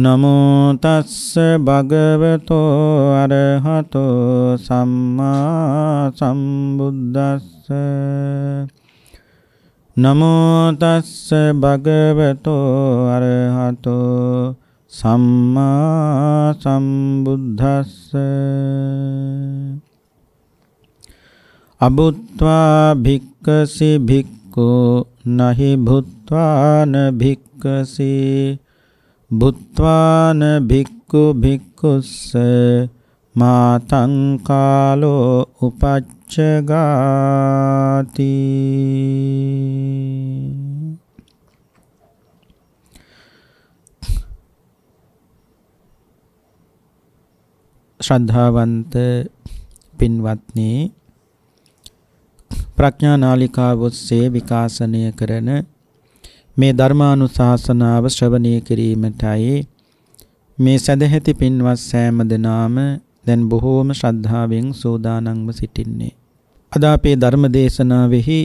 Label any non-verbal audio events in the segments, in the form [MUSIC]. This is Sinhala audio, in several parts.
නමෝ තස්ස භගවතෝ අරහතෝ සම්මා සම්බුද්දස්ස නමෝ තස්ස භගවතෝ අරහතෝ සම්මා සම්බුද්දස්ස අබුත්වා භික්කසි භික්කෝ නහි භුත්වාන භික්කසී බුත්වාන භික්ඛු භික්ඛුස්ස මාතං කාලෝ උපච්චගාති ශ්‍රද්ධාවන්ත පින්වත්නි ප්‍රඥානාලිකාව ඔස්සේ විකාශනය කරන මේ ධර්මානුශාසනාව ශ්‍රවණය කිරීමටයි මේ සදැහැති පින්වත් සෑම දෙනාම දැන් බොහෝම ශ්‍රද්ධාවෙන් සෝදානම්ව සිටින්නේ. අද අපේ ධර්ම දේශනාවෙහි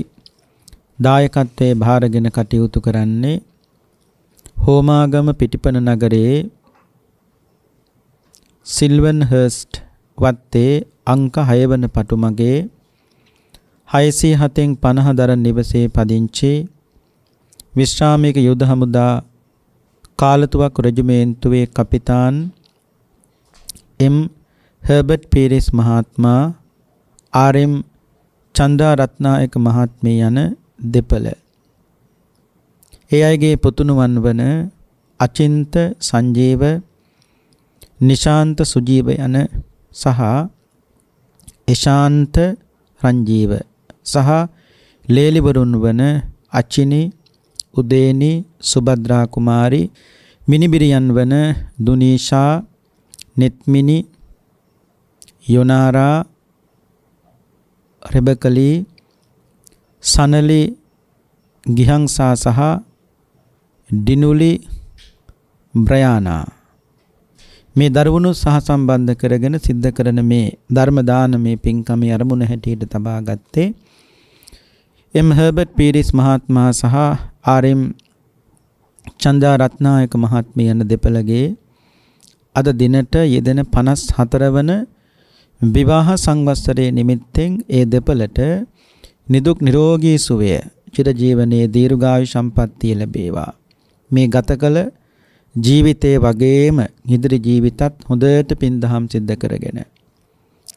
දායකත්වයේ භාරගෙන කටයුතු කරන්නේ හෝමාගම පිටිපන නගරයේ සිල්වන් හර්ස්ට් වත්තේ අංක 6 වන පටුමගේ 607න් 50 දර නිවසේ පදිංචි විශ්‍රාමික යුද හමුදා කාලතුවක් රජුමේන්තුවේ කපිතාන් එම් හර්බර්ට් පීරිස් මහත්මයා ආර්.එම්. චන්දා රත්නායක මහත්මිය යන දෙපළ. ඒ අයගේ පුතුණුවන් වන අචින්ත සංජීව නිශාන්ත සුජීව යන සහ ඒශාන්ත රංජීව සහ ලේලිවරුන් වන අචිනි උදේනි සුබද්‍රා කුමාරි මිනිබිරියන් වන දුනීෂා නෙත්මිනි යොනාරා රෙබකලි සනලි ගිහංසා සහ ඩිනුලි බ්‍රයානා මේ දරුවනු සහ සම්බන්ධ කරගෙන සිද්ධ කරන මේ ධර්ම දාන මේ පින්කමේ අරමුණ හැටියට තබා ගත්තේ එම් හර්බර්ට් පීරිස් මහත්මයා සහ ආර්.එම්. චන්දා රත්නායක මහත්මියන දෙපළගේ අද දිනට යෙදෙන 54 වන විවාහ සංවත්සරයේ නිමිත්තෙන් ඒ දෙපළට නිදුක් නිරෝගී සුවය චිරජීවනයේ දීර්ඝායු සම්පන්නිය ලැබේවා මේ ගත කළ ජීවිතයේ වගේම ඉදිරි ජීවිතත් හොඳට පින්දහම් සිද්ධ කරගෙන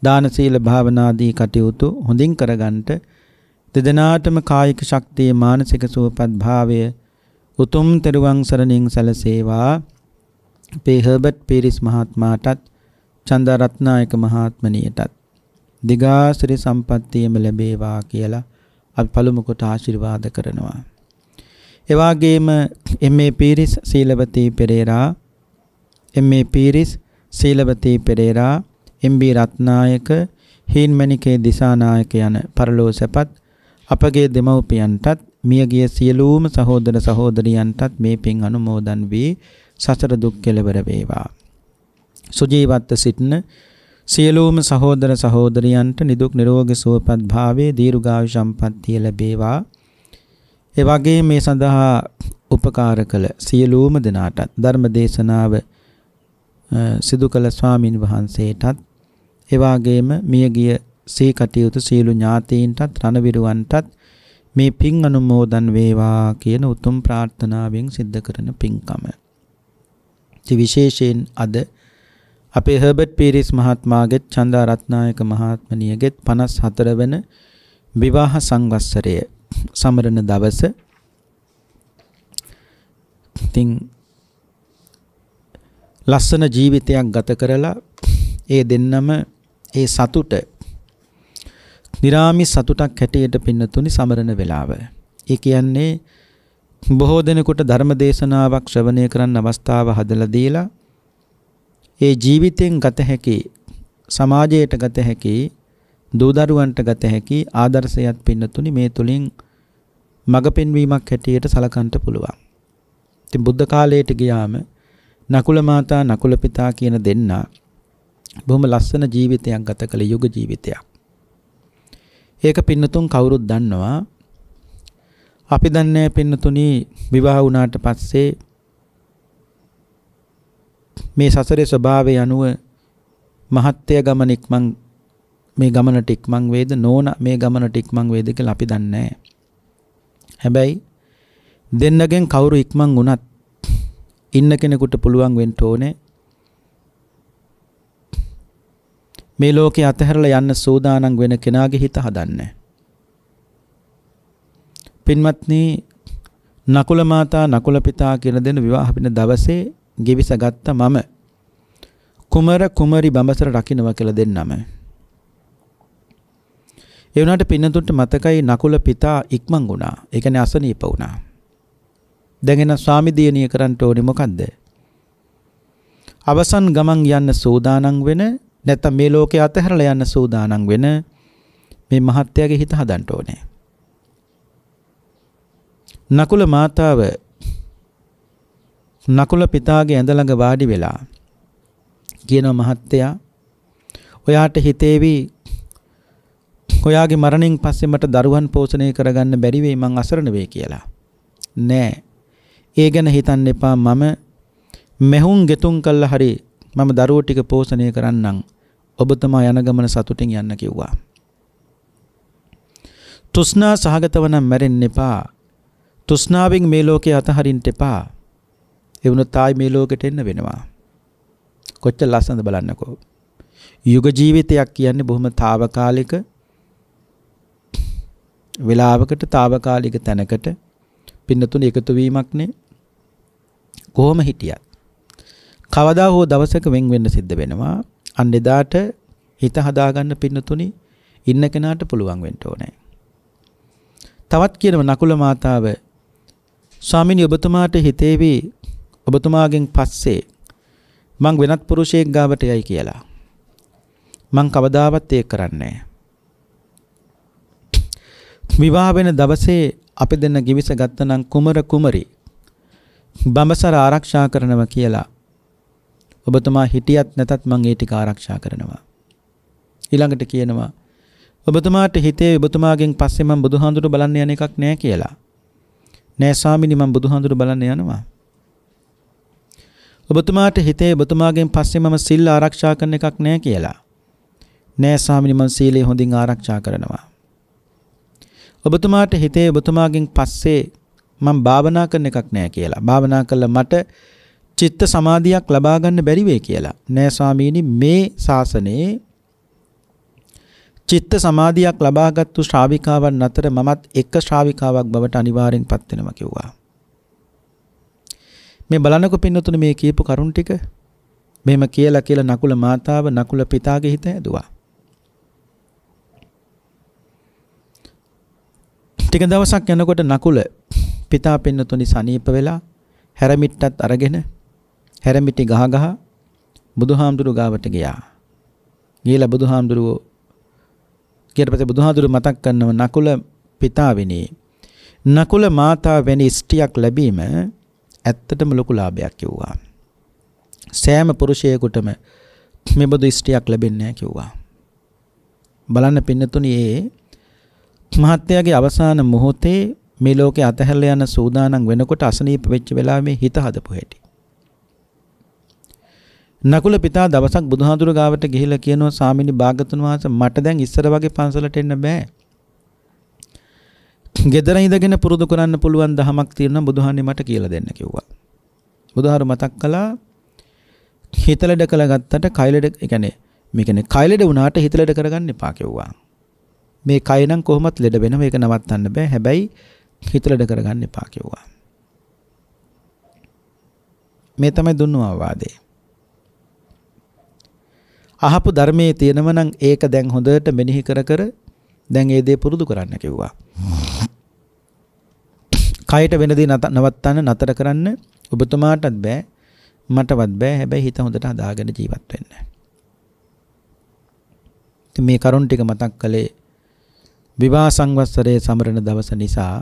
දාන සීල භාවනාදී කටයුතු හොඳින් කරගන්නට දෙදනාටම කායික ශක්තිය මානසික සුවපත් භාවය උතුම් තෙරුවන් සරණින් සැලසේවා අපේ හර්බර්ට් පීරිස් මහත්මයාටත් චන්දරත්නායක මහත්මනියටත් දිගාසිරි සම්පත්තියම ලැබේවා කියලා අපි පළමු කොට ආශිර්වාද කරනවා. ඒ වගේම M A. Peiris Seelawathi Perera M A. Peiris Seelawathi Perera M B. Ratnayake Heenmanike Dissanayake යන පරලෝසපත් අපගේ දෙමව්පියන්ටත් මියගිය සියලුම සහෝදර සහෝදරියන්ටත් මේ පින් අනුමෝදන් වී සසර දුක් කෙලවර වේවා. සුජීවත්ව සිටින සියලුම සහෝදර සහෝදරියන්ට නිදුක් නිරෝගී සුවපත් භාවයේ දීර්ඝායු සම්පන්නිය ලැබේවා. ඒ වගේ මේ සඳහා උපකාර කළ සියලුම දෙනාටත් ධර්ම දේශනාව සිදු කළ ස්වාමින් වහන්සේටත් එවාගේම මියගිය සේ කටයුතු සියලු ඥාතීන්ටත් රණවිරුවන්ටත් මේ පින් අනුමෝදන් වේවා කියන උතුම් ප්‍රාර්ථනාවෙන් සිද්ධ කරන පින්කම. ඉති විශේෂයෙන් අද අපේ හර්බර්ට් පීරිස් මහත්මයාගේත් චන්දා රත්නායක මහත්මනියගේත් 54 වෙනි විවාහ සංවත්සරය සමරන දවස. ඉතින් ලස්සන ජීවිතයක් ගත කරලා ඒ දෙන්නම ඒ සතුට නිරාමි සතුටක් හැටියට පින්නතුනි සමරන වෙලාව. ඒ කියන්නේ බොහෝ දෙනෙකුට ධර්ම දේශනාවක් ශ්‍රවණය කරන්න අවස්ථාව හදලා දීලා ඒ ජීවිතෙන් ගත හැකි සමාජයට ගත හැකි දූදරුවන්ට ගත හැකි ආදර්ශයත් පින්නතුනි මේ තුලින් මඟ පෙන්වීමක් හැටියට සලකන්ට පුළුවන්. ඉතින් බුද්ධ කාලයට ගියාම නකුල මාතා නකුල පිතා කියන දෙන්නා බොහොම ලස්සන ජීවිතයක් ගත කළ යුග ජීවිතයක්. ඒක පින්නතුන් කවුරුත් දන්නවා. අපි දන්නේ පින්නතුනි විවාහ වුණාට පස්සේ මේ සසරේ ස්වභාවය අනුව මහත්ය ගමන ඉක්මන් මේ ගමනට ඉක්මන් වේද නෝන මේ ගමනට ඉක්මන් වේද කියලා අපි දන්නේ හැබැයි දෙන්නගෙන් කවුරු ඉක්මන් වුණත් ඉන්න කෙනෙකුට පුළුවන් වෙන්න ඕනේ මේ ලෝකේ අතහැරලා යන්න සූදානම් වෙන කෙනාගේ හිත හදන්න. පින්වත්නි නකුල මාතා නකුල පිතා කියන දෙන විවාහ පින දවසේ ගෙවිස ගත්ත මම කුමර කුමරි බඹසර රකින්නවා කියලා දෙන්නම. ඒ වුණාට පින්නතුන්ට මතකයි නකුල පිතා ඉක්මන් වුණා. ඒ කියන්නේ අසනීප වුණා. දැන් එන ස්වාමි දියණිය කරන්න ඕනේ මොකද්ද? අවසන් ගමන් යන්න සූදානම් වෙන නැත්තම් මේ ලෝකේ අතහැරලා යන්න සූදානම් වෙන මේ මහත්යාගේ හිත හදන්න ඕනේ. නකුල මාතාව නකුල පිතාගේ ඇඳ ළඟ වාඩි වෙලා කියනවා මහත්තයා ඔයාට හිතේවි ඔයාගේ මරණයෙන් පස්සේ මට දරුවන් පෝෂණය කරගන්න බැරි වෙයි මං අසරණ වෙයි කියලා. නෑ. ඒ ගැන හිතන්න එපා මම මෙහුම් ගෙතුම් කළා හරියි මම දරුවෝ ටික පෝෂණය කරන්නම්. ඔබතුමා යන ගමන සතුටින් යන්න කිව්වා. තෘෂ්ණා සහගතව නම් මැරෙන්න එපා. තෘෂ්ණාවෙන් මේ ලෝකේ අතහරින්න එපා. ඒ වුණත් ආයි මේ ලෝකෙට එන්න වෙනවා. කොච්චර ලස්සනද බලන්නකෝ. යුග ජීවිතයක් කියන්නේ බොහොම తాවකාලික වෙලාවකට తాවකාලික තැනකට පින්නතුන එකතු වීමක් නේ. කොහොම හිටියත් කවදා හෝ දවසක වෙන් වෙන්න සිද්ධ වෙනවා. අන්න එදාට හිත හදාගන්න පින්නතුනි ඉන්න කෙනාට පුළුවන් වෙන්න ඕනේ. තවත් කියනවා නකුල මාතාව ස්වාමිනී ඔබතුමාට හිතේවි ඔබතුමාගෙන් පස්සේ මං වෙනත් පුරුෂයෙක් ගාවට යයි කියලා. මං කවදාවත් ඒක කරන්නේ විවාහ වෙන දවසේ අපි දෙන්න ගිවිස ගත්තනම් කුමර කුමරි බඹසර ආරක්ෂා කරනවා කියලා ඔබතුමා හිටියත් නැතත් මං ඒ ටික ආරක්ෂා කරනවා. ඊළඟට කියනවා ඔබතුමාට හිතේ ඔබතුමාගෙන් පස්සේ මම බුදුහාඳුර බලන්න යන එකක් නෑ කියලා. නෑ ස්වාමිනී මම බුදුහාඳුර බලන්න යනවා. ඔබතුමාට හිතේ ඔබතුමාගෙන් පස්සේ මම සිල් ආරක්ෂා කරන එකක් නෑ කියලා. නෑ ස්වාමිනී මම සීලය හොඳින් ආරක්ෂා කරනවා. ඔබතුමාට හිතේ ඔබතුමාගෙන් පස්සේ මම භාවනා කරන එකක් නෑ කියලා. භාවනා කළා මට චිත්ත සමාධියක් ලබා ගන්න බැරි වෙයි කියලා. නෑ ස්වාමීනි මේ ශාසනයේ චිත්ත සමාධියක් ලබාගත්තු ශ්‍රාවිකාවන් අතර මමත් එක ශ්‍රාවිකාවක් බවට අනිවාර්යෙන් පත් වෙනවා කිව්වා. මේ බලන්නකො පින්නතුනේ මේ කියපු කරුණ ටික මෙහෙම කියලා කියලා නකුල මාතාව නකුල පිතාගේ හිත ඇදුවා. ටික දවසක් යනකොට නකුල පිතා පින්නතුනි සනීප වෙලා හැරමිට්ටත් අරගෙන හැරමිටි ගහ ගහ බුදුහාමුදුරු ගාවට ගියා. ගිහලා බුදුහාමුදුරුව ඊට පස්සේ බුදුහාමුදුරු මතක් කරනව නකුල පිතාවිනි නකුල මාතා වැනි ස්ත්‍රියක් ලැබීම ඇත්තටම ලොකු ලාභයක් කිව්වා. සෑම පුරුෂයෙකුටම මෙබඳු ස්ත්‍රියක් ලැබෙන්නේ කිව්වා. බලන්න පින්නතුනි ඒ මහත්යාගේ අවසාන මොහොතේ මේ ලෝකේ අතහැරලා යන සූදානම් වෙනකොට අසනීප වෙච්ච වෙලාවේ හිත හදපු හැටි. නකුල පිතා දවසක් බුදුහාඳුර ගාවට ගිහිලා කියනවා ස්වාමීනි භාගතුන් වහන්සේ මට දැන් ඉස්සර වගේ පන්සලට එන්න බෑ. ගෙදර ඉඳගෙන පුරුදු කරන්න පුළුවන් දහමක් තියෙනවා බුදුහාන්නේ මට කියලා දෙන්න කිව්වා. බුදුහාරු මතක් කළා හිතලඩ කළා ගත්තට කයලඩ ඒ කියන්නේ මේ කියන්නේ කයලඩ වුණාට හිතලඩ කරගන්න එපා කිව්වා. මේ කය නම් කොහොමත් ලෙඩ වෙනවා ඒක නවත්තන්න බෑ. හැබැයි හිතලඩ කරගන්න එපා කිව්වා. මේ තමයි දුන්නා වාදේ. අහපු ධර්මයේ තියෙනව නම් ඒක දැන් හොඳට මෙනෙහි කර කර දැන් ඒ දේ පුරුදු කරන්න කිව්වා. කයට වෙන දේ නවත්තන්න නතර කරන්න ඔබතුමාටත් බෑ මටවත් බෑ හැබැයි හිත හොඳට හදාගෙන ජීවත් වෙන්න. මේ කරුණ ටික මතක් කළේ විවාහ සංවත්සරයේ සමරන දවස නිසා.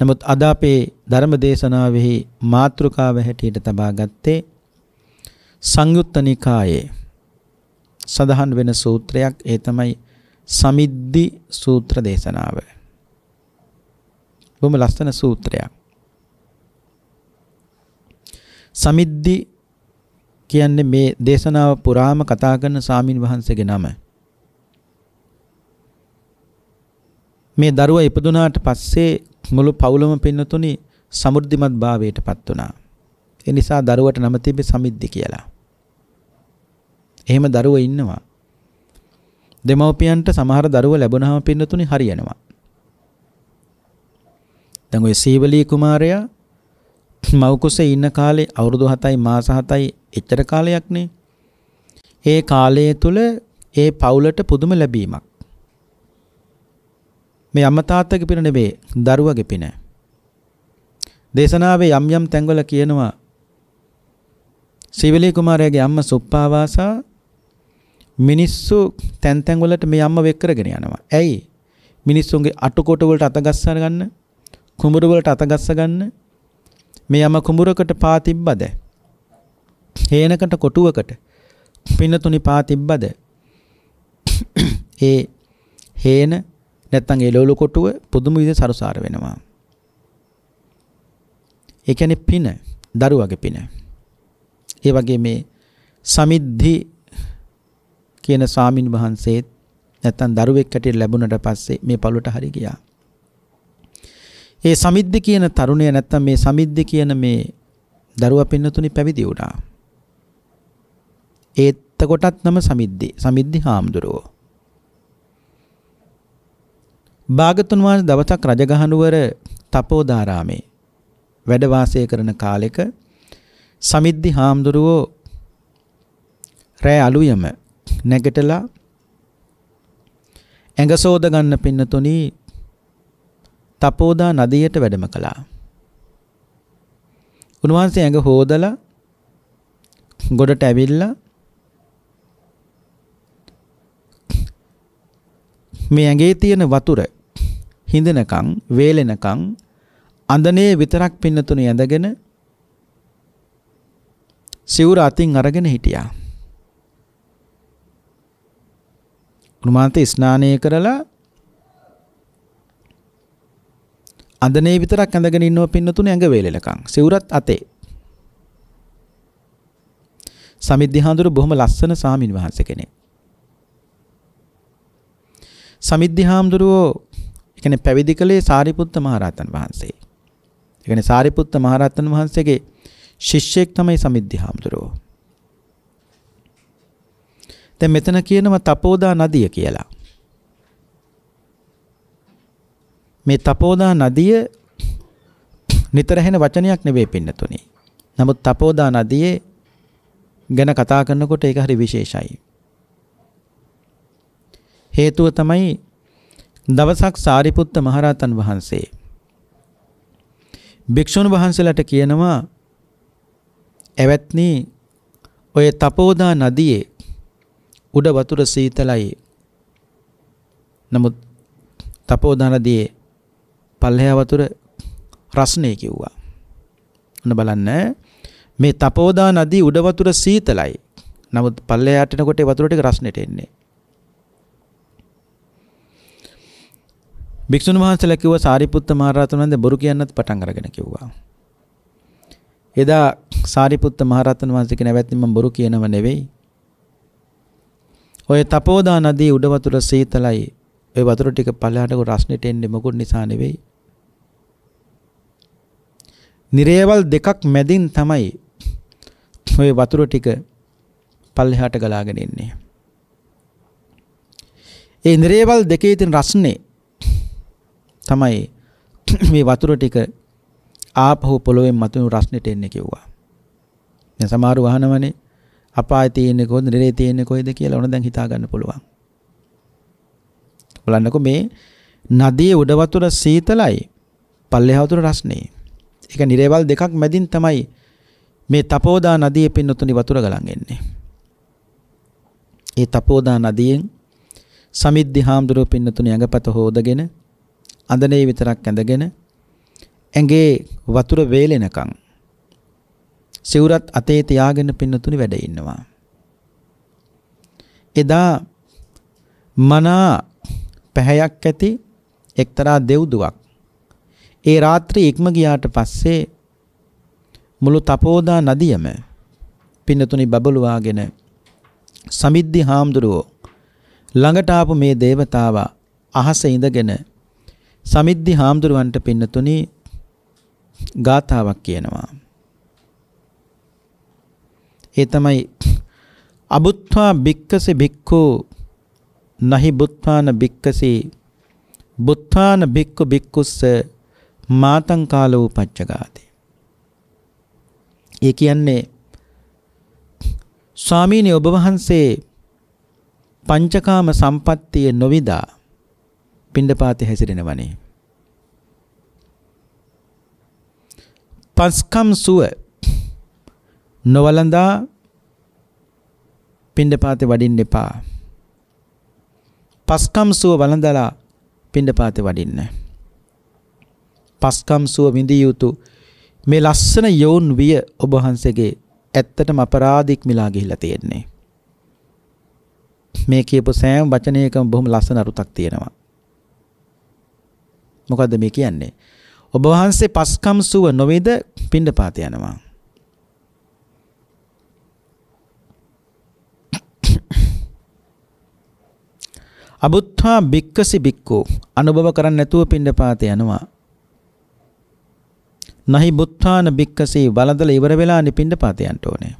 නමුත් අද අපේ ධර්ම දේශනාවෙහි මාතෘකාව හැටියට තබා ගත්තේ සංයුත්ත නිකායේ සඳහන් වෙන සූත්‍රයක් ඒ තමයි සමිද්දි සූත්‍ර දේශනාව. බොහොම ලස්සන සූත්‍රයක්. සමිද්දි කියන්නේ මේ දේශනාව පුරාම කතා කරන සාමින් වහන්සේගේ නම. මේ දරුවා ඉපදුනාට පස්සේ මුළු පවුලම පින්නතුනි සමෘද්ධිමත් භාවයටපත් වුණා. ඒ නිසා දරුවට නම තිබ්බේ සමිද්දි කියලා. එහෙම දරුවෝ ඉන්නවා. දෙමව්පියන්ට සමහර දරුවෝ ලැබුණාම පින්නතුනේ හරියනවා. දැන් ඔය සීවලී කුමාරයා මව් කුසේ ඉන්න කාලේ අවුරුදු 7යි මාස 7යි එච්චර කාලයක්නේ. ඒ කාලය තුල ඒ පවුලට පුදුම ලැබීමක්. මේ අම්මා තාත්තගේ පින නෙවෙයි දරුවගේ පින. දේශනාවේ යම් යම් තැන්වල කියනවා සිවිලි කුමාරයාගේ අම්මා සුප්පාවාසා මිනිස්සු තැන් තැන් වලට මේ අම්ම වෙක් කරගෙන යනවා. ඇයි? මිනිස්සුන්ගේ අටකොට වලට අත ගස්ස ගන්න, කුඹුර වලට අත ගස්ස ගන්න. මේ යම කුඹුරකට පා තිබ්බද? හේනකට කොටුවකට පින්නතුනි පා තිබ්බද? ඒ හේන නැත්තම් එළවලු කොටුව පුදුම විදිහට සරුසාර වෙනවා. ඒ කියන්නේ පින, දරුවගේ පින. ඒ වගේ මේ සමිද්ධි කියන ස්වාමින් වහන්සේත් නැත්තම් දරුවෙක් හැටියට ලැබුණට පස්සේ මේ පළුවට හරි ගියා. ඒ සමිද්ද කියන තරුණය නැත්තම් මේ සමිද්ද කියන මේ දරුවා පින්නතුනි පැවිදි වුණා. ඒත් කොටත් නම සමිද්දි සමිද්දි හාමුදුරුවෝ. භාගතුන් වහන්සේ දවසක් රජගහනුවර තපෝදාරාමේ වැඩ වාසය කරන කාලෙක සමිද්දි හාමුදුරුවෝ රෑ අලුයම නැගටලා ඇඟ සෝද ගන්න පින්නතුනි තපෝදා නදියට වැඩම කළා. උන්වහන්සේ ඇඟ හෝදලා ගොඩට ඇවිල්ලා මේ ඇඟේ තියෙන වතුර හිඳනකම් වේලෙනකම් අඳනේ විතරක් පින්නතුනේ ඇඳගෙන සිවුර අතින් අරගෙන හිටියා. උන්වහන්ත ස්නානය කරලා අඳනේ විතරක් ඇඳගෙන ඉන්නව පින්නතුනේ ඇඟ වේලෙලකම්. සිවුරත් අතේ. සමිද්ධාඳුර බොහොම ලස්සන සාමින් වහන්සේ කෙනෙක්. සමිද්ධාඳුරෝ කියන්නේ පැවිදි කළේ සාරිපුත්ත මහරහතන් වහන්සේ. ඒ කියන්නේ සාරිපුත්ත මහරහතන් වහන්සේගේ ශිෂ්‍යෙක් තමයි සමිද්ධාඳුරෝ. දැන් මෙතන කියනවා තපෝදා නදිය කියලා. මේ තපෝදා නදිය නිතර හෙන වචනයක් නෙවෙයි පින්නතුනි. නමුත් තපෝදා නදියේ ගැන කතා කරනකොට ඒක හරි විශේෂයි. හේතුව තමයි දවසක් සාරිපුත්ත මහරහතන් වහන්සේ භික්ෂුන් වහන්සේලාට කියනවා එවත්නි ඔය තපෝදා නදියේ උඩ වතුර සීතලයි. නමුත් තපෝදානදී පල්ලෙහා වතුර රස්නේ කිව්වා. ඔන්න බලන්න මේ තපෝදා නදී උඩ වතුර සීතලයි. නමුත් පල්ලෙහාට එනකොට ඒ වතුර ටික රස්නෙට එන්නේ. භික්ෂුන් වහන්සේලා කිව්ව සාරිපුත්ත මහරහතන් වහන්සේ බොරු කියන්නත් පටන් අරගෙන කිව්වා. එදා සාරිපුත්ත මහරහතන් වහන්සේ කියන වැත්තින් මම බොරු කියනව නෙවෙයි ඔය තපෝදා නදී උඩ වතුර සීතලයි. ඔය වතුර ටික පල්ලහට රස්නෙට එන්නේ මොකුත් නිසා නෙවෙයි. නිරේවල් දෙකක් මැදින් තමයි ඔය වතුර ටික පල්ලෙහාට ගලාගෙන එන්නේ. ඒ නිරේවල් දෙකේ තියෙන රස්නේ තමයි මේ වතුර ටික ආපහු පොළොවෙන් මතුණු රස්නෙට එන්නේ කිව්වා. දැන් සමහරව අහනවනේ අපාය තියෙන්නේ කොහෙද, නිරේ තියෙන්නේ කොහෙද කියලා ඕන දැන් හිතා ගන්න පුළුවන්. බලන්නකෝ මේ නදී උඩ වතුර සීතලයි, පල්ලෙහා වතුර රස්නේ. ඒක නිරේවල් දෙකක් මැදින් තමයි මේ තපෝදා නදියේ පින්නතුනි වතුර ගලන් එන්නේ. ඒ තපෝදා නදියෙන් සමිද්ධි හාමුදුරුව පින්නතුනි ඇඟපත හොදගෙන අඳනේ විතරක් ඇඳගෙන ඇඟේ වතුර වේලෙනකන් සිවුරත් අතේ තියාගෙන පින්නතුනි වැඩ ඉන්නවා. එදා මනා පැහැයක් ඇති එක්තරා දෙව්දුවක් ඒ රාත්‍රී ඉක්ම ගියාට පස්සේ මුළු තපෝදා නදියම පින්නතුනි බබළුවාගෙන සමිද්ධි හාමුදුරුවෝ ළඟට ආපු මේ దేవතාවා අහස ඉඳගෙන සමිද්ධි හාමුදුරුවන්ට පින්නතුනි ගාතාවක් කියනවා ඒ තමයි අබුත්වා බික්කසේ බික්කෝ නහි බුත්වාන බික්කසේ බුත්වාන බික්ක බික්කුස්ස මාතං කාලෝ පච්චගාතේ. ඒ කියන්නේ ස්වාමීනි ඔබ වහන්සේ පංචකාම සම්පත්තිය නොවිදා පිණ්ඩපාතේ හැසිරෙනවනේ. පස්කම් සුව නොවලඳා පිණ්ඩපාතේ වඩින්න එපා. පස්කම් සුව වළඳලා පිණ්ඩපාතේ වඩින්න. පස්කම් සුව විඳිය යුතු මේ ලස්සන යෝන් විය ඔබ වහන්සේගේ ඇත්තටම අපරාධික් මිලා ගිහිලා තියෙන්නේ. මේ කියපු සෑම වචනයකම බොහොම ලස්සන අරුතක් තියෙනවා. මොකද්ද මේ කියන්නේ? ඔබ වහන්සේ පස්කම් සුව නොවේද පිණ්ඩපාත යනවා. අබුත්වා බික්කසි බික්කෝ අනුභව කරන්න නැතුව පිණ්ඩපාත යනවා. නහි බුත්වාන බික්කසි වළඳලා ඉවර වෙලා නිපිණ්ඩපාත යන්න ඕනේ.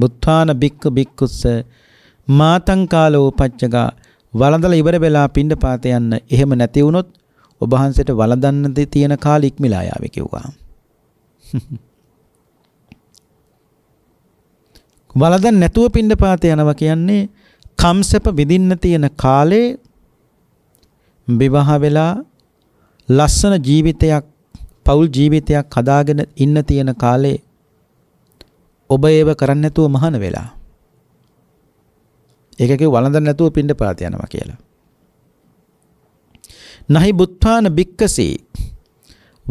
බුත්වාන බික්ක බික්කුස්ස මාතං කාලෝ පච්චගා වළඳලා ඉවර වෙලා පිණ්ඩපාත යන්න එහෙම නැති වුණොත් ඔබ වහන්සේට වළඳන්න තියෙන කාලෙ ඉක්මලා යාවේ කිව්වා. [LAUGHS] වළඳන් නැතුව පිණ්ඩපාත යනවා කියන්නේ කම්සප විඳින්න තියෙන කාලේ විවාහ වෙලා ලස්සන ජීවිතයක් පවුල් ජීවිතයක් හදාගෙන ඉන්න තියෙන කාලේ ඔබ ඒව කරන්න නැතුව මහාන වෙලා ඒකකේ වළඳන්න නැතුව පින්ඩ පාත යනවා කියලා. නහි බුත්වාන බික්කසී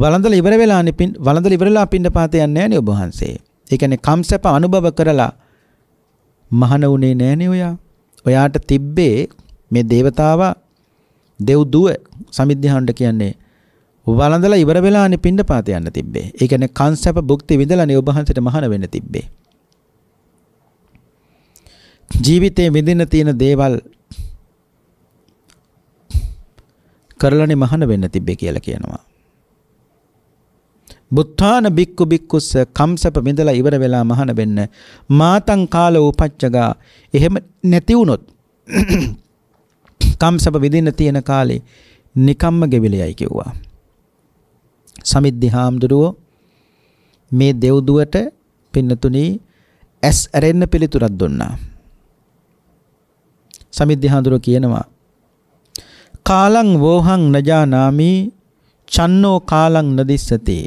වළඳලා ඉවර වෙලානේ පින් වළඳලා ඉවරලා පින්ඩ පාත යන්නේ නැහනේ ඔබ වහන්සේ. ඒ කියන්නේ කම්සප අනුභව කරලා මහාන උනේ නැහනේ ඔයා. ඔයාට තිබ්බේ මේ దేవතාවා දෙව්දුව සමිද්ධාණ්ඩ කියන්නේ වළඳලා ඉවර වෙලානේ පිණ්ඩපාත යන්න තිබ්බේ. ඒ කියන්නේ කංශප භුක්ති විඳලානේ ඔබ හන්සට මහාන වෙන්න තිබ්බේ. ජීවිතේ විඳින්න තියෙන දේවල් කරලානේ මහාන වෙන්න තිබ්බේ කියලා කියනවා. බුත්තාන බික්කු බික්කුස්ස කම්සප මිදලා ඉවර වෙලා මහන වෙන්න මාතං කාල උපච්චගා එහෙම නැති වුණොත් කම්සප විදින්න තියෙන කාලේ නිකම්ම ගෙවිලයයි කිව්වා සමිද්ධි හාමුදුරුවෝ මේ දෙව්දුවට පින්නතුණි ඇස් ඇරෙන්න පිළිතුරක් දුන්නා සමිද්ධි හාමුදුරුවෝ කියනවා කාලං වෝහං නජානාමි චන්නෝ කාලං නදිස්සතේ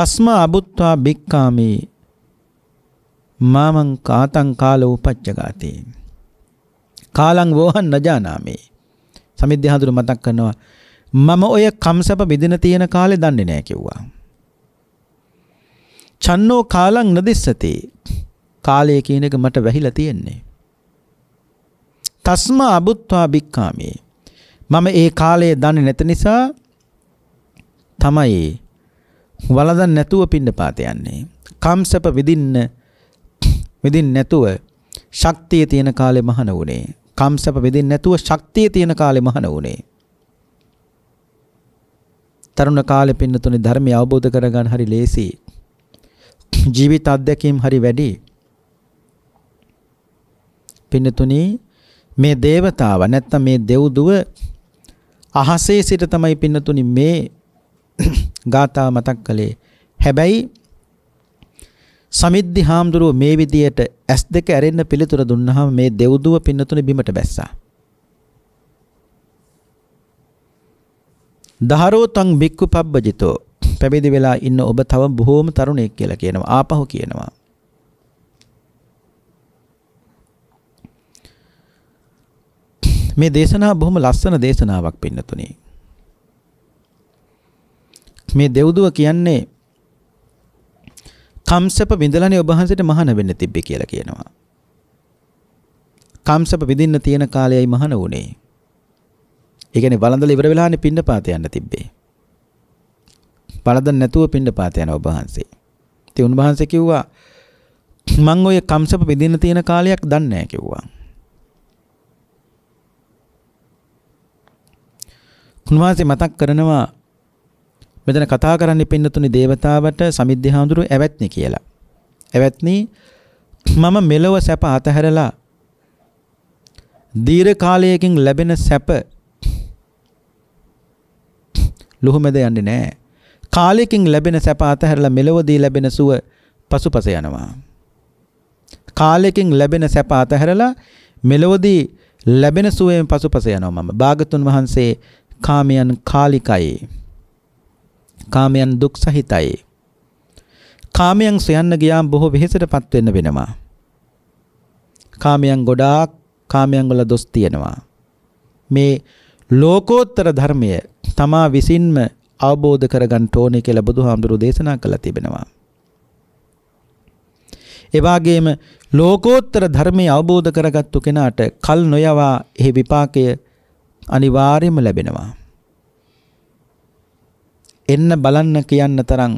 තස්ම අබුත්වා භික්කාමේ මාමං කාතං කාලෝ උපච්චගාතේ කාලං වෝහන් නජානාමේ සමිද්ධ හඳුරු මතක් කරනවා මම ඔය කම්සප බෙදෙන තියෙන කාලේ දන්නේ නැහැ කිව්වා. චන්නෝ කාලං නදිස්සති. කාලය කියන එක මට වැහිලා තියෙන්නේ. තස්මා අබුත්වා බික්කාමේ. මම ඒ කාලය දන්නේ නැත නිසා තමයි වලදන් නැතුව පින්න පාත යන්නේ. කම්සප විදින්න විදින්න නැතුව ශක්තිය තියෙන කාලේ මහන වුණේ. කම්සප විදින්න නැතුව ශක්තිය තියෙන කාලේ මහන වුණේ. තරුණ කාලේ පින්නතුනි ධර්මය අවබෝධ කරගන්න හරි ලේසි. ජීවිත අත්දැකීම් හරි වැඩි. පින්නතුනි මේ దేవතාව නැත්තම් මේ දෙව්දුව අහසේ සිට තමයි පින්නතුනි මේ ගාථාව මතක් කළේ. හැබැයි සමිද්ධි හාමුදුරුව මේ විදියට ඇස් දෙක ඇරෙන්න පිළිතුර දුන්නාම මේ දෙව්දුව පින්නතුනේ බිමට බැස්සා. දහරෝ තං බික්කු පබ්බජිතෝ පැවිදි වෙලා ඉන්න ඔබ තව බොහෝම තරුණයෙක් කියලා කියනවා ආපහු කියනවා. මේ දේශනාව බොහොම ලස්සන දේශනාවක් පින්නතුනේ. මේ දෙව්දුව කියන්නේ කම්සප විඳලානේ ඔබ වහන්සේට මහාන වෙන්න තිබ්බේ කියලා කියනවා. කම්සප විඳින්න තියෙන කාලයයි මහාන වුනේ. ඒ කියන්නේ වළඳලා ඉවර වෙලානේ පින්න පාත යන්න තිබ්බේ. වළඳන් නැතුව පින්න පාත යන ඔබ වහන්සේ. ඉතින් උන්වහන්සේ කිව්වා මං ඔය කම්සප විඳින්න තියෙන කාලයක් දන්නේ නැහැ කිව්වා. උන්වහන්සේ මතක් කරනවා මෙතන කතා කරන්නේ පින්නතුනි දේවතාවට සමිද්ධි හාමුදුරුව ඇවැත්නි කියලා. ඇවැත්නි මම මෙලව සැප අතහැරලා දීර්ඝ කාලයකින් ලැබෙන සැප ලොහුමෙද යන්නේ නැහැ. කාලයකින් ලැබෙන සැප අතහැරලා මෙලවදී ලැබෙන සුව පසුපස යනවා. කාලයකින් ලැබෙන සැප අතහැරලා මෙලවදී ලැබෙන සුවයෙන් පසුපස යනවා මම. බාගතුන් වහන්සේ කාමයන් කාලිකයි. කාමයන් දුක් සහිතයි. කාමයන් සොයන්න ගියාම බොහෝ වෙහෙසටපත් වෙන්න වෙනවා. කාමයන් ගොඩාක් කාමයන් වල දොස් තියෙනවා. මේ ලෝකෝත්තර ධර්මය තමා විසින්ම අවබෝධ කරගන්න ඕනේ කියලා බුදුහාමුදුරු දේශනා කළා තිබෙනවා. ඒ වගේම ලෝකෝත්තර ධර්මය අවබෝධ කරගත්තු කෙනාට කල් නොයවා එහි විපාකය අනිවාර්යයෙන්ම ලැබෙනවා. එන්න බලන්න කියන්න තරම්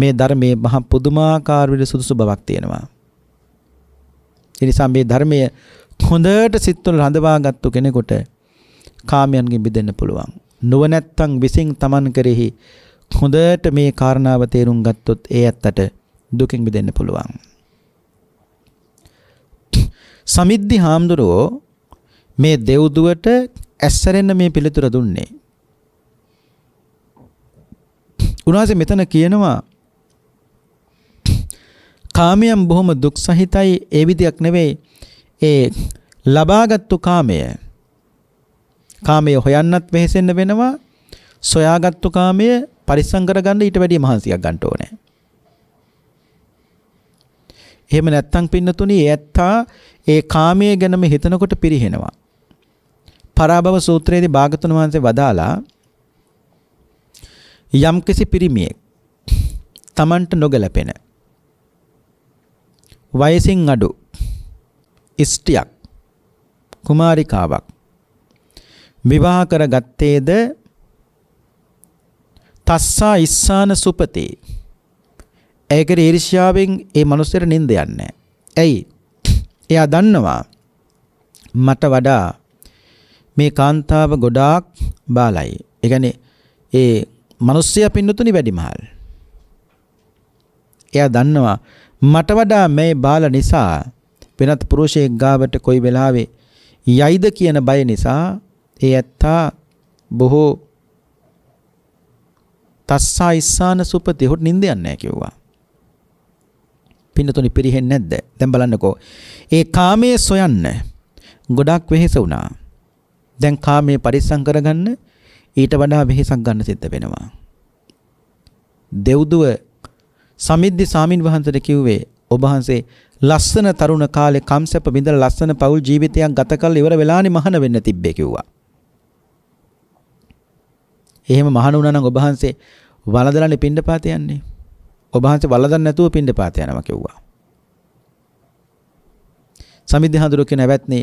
මේ ධර්මයේ මහා පුදුමාකාර විදිහට සුදුසු බවක් තියෙනවා. ඒ නිසා මේ ධර්මය හොඳට සිත් තුළ රඳවාගත්තු කෙනෙකුට කාමයන්ගෙන් මිදෙන්න පුළුවන්. නුවණැත්තන් විසින් Taman කෙරෙහි හොඳට මේ කාරණාව තේරුම් ගත්තොත් ඒ ඇත්තට දුකින් මිදෙන්න පුළුවන්. සමිද්ධි හාමුදුරුවෝ මේ දෙව්දුවට ඇස්සරෙන්න මේ පිළිතුර දුන්නේ. උන්වහන්සේ මෙතන කියනවා කාමයන් බොහොම දුක් සහිතයි ඒ විදියක් නෙවෙයි ඒ ලබාගත්තු කාමය කාමය හොයන්නත් වෙහෙසෙන්න වෙනවා සොයාගත්තු කාමය පරිස්සම් කරගන්න ඊට වැඩිය මහන්සියක් ගන්න ඕනේ එහෙම නැත්තම් පින්නතුනි ඇත්තා ඒ කාමයේ ගැනම හිතනකොට පිරිහෙනවා. පරාභව සූත්‍රයේදී භාගතුන් වහන්සේ වදාලා යම්කිසි පිරිමියෙක් තමන්ට නොගැලපෙන වයසින් අඩු ඉෂ්ටියක් කුමාරිකාවක් විවාහ කරගත්තේද තස්සා ඉස්සාන සුපතේ ඒකට ඊර්ෂ්‍යාවෙන් ඒ මනුස්සයට නිඳ යන්නේ. ඇයි? එයා දන්නවා මට වඩා මේ කාන්තාව ගොඩාක් බාලයි. ඒ කියන්නේ ඒ මිනිස්සයා පින්නතුනි වැඩිමහල්. එයා දන්නවා මට වඩා මේ බාල නිසා වෙනත් පුරුෂයෙක් ගාවට කොයි වෙලාවේ යයිද කියන බය නිසා ඒ ඇත්තා බොහෝ තස්සා ඉස්සාන සුපති හොට නිින්ද යන්නේ නැහැ කිව්වා. පින්නතුනි පිරෙහෙන්නේ නැද්ද? දැන් බලන්නකෝ. ඒ කාමයේ සොයන්න ගොඩක් වෙහෙස වුණා. දැන් කාමයේ පරිස්සම් කරගන්න ඊට වඩා වෙහෙසක් ගන්න සිද්ධ වෙනවා. දෙව්දුව සමිද්දි සාමින් වහන්සේට කිව්වේ ඔබ වහන්සේ ලස්සන තරුණ කාලේ කම්සප්ප බිඳලා ලස්සන පෞල් ජීවිතයක් ගත කරලා ඉවර වෙලානේ මහාන වෙන්න තිබ්බේ කිව්වා. එහෙම මහාන වුණා නම් ඔබ වහන්සේ වලදලානේ පින්ඩපාත යන්නේ. ඔබ වහන්සේ වලදන් නැතුව පින්ඩපාත යනවා කිව්වා. සමිද්ධ හඳුරු කියන ඇවැත්නේ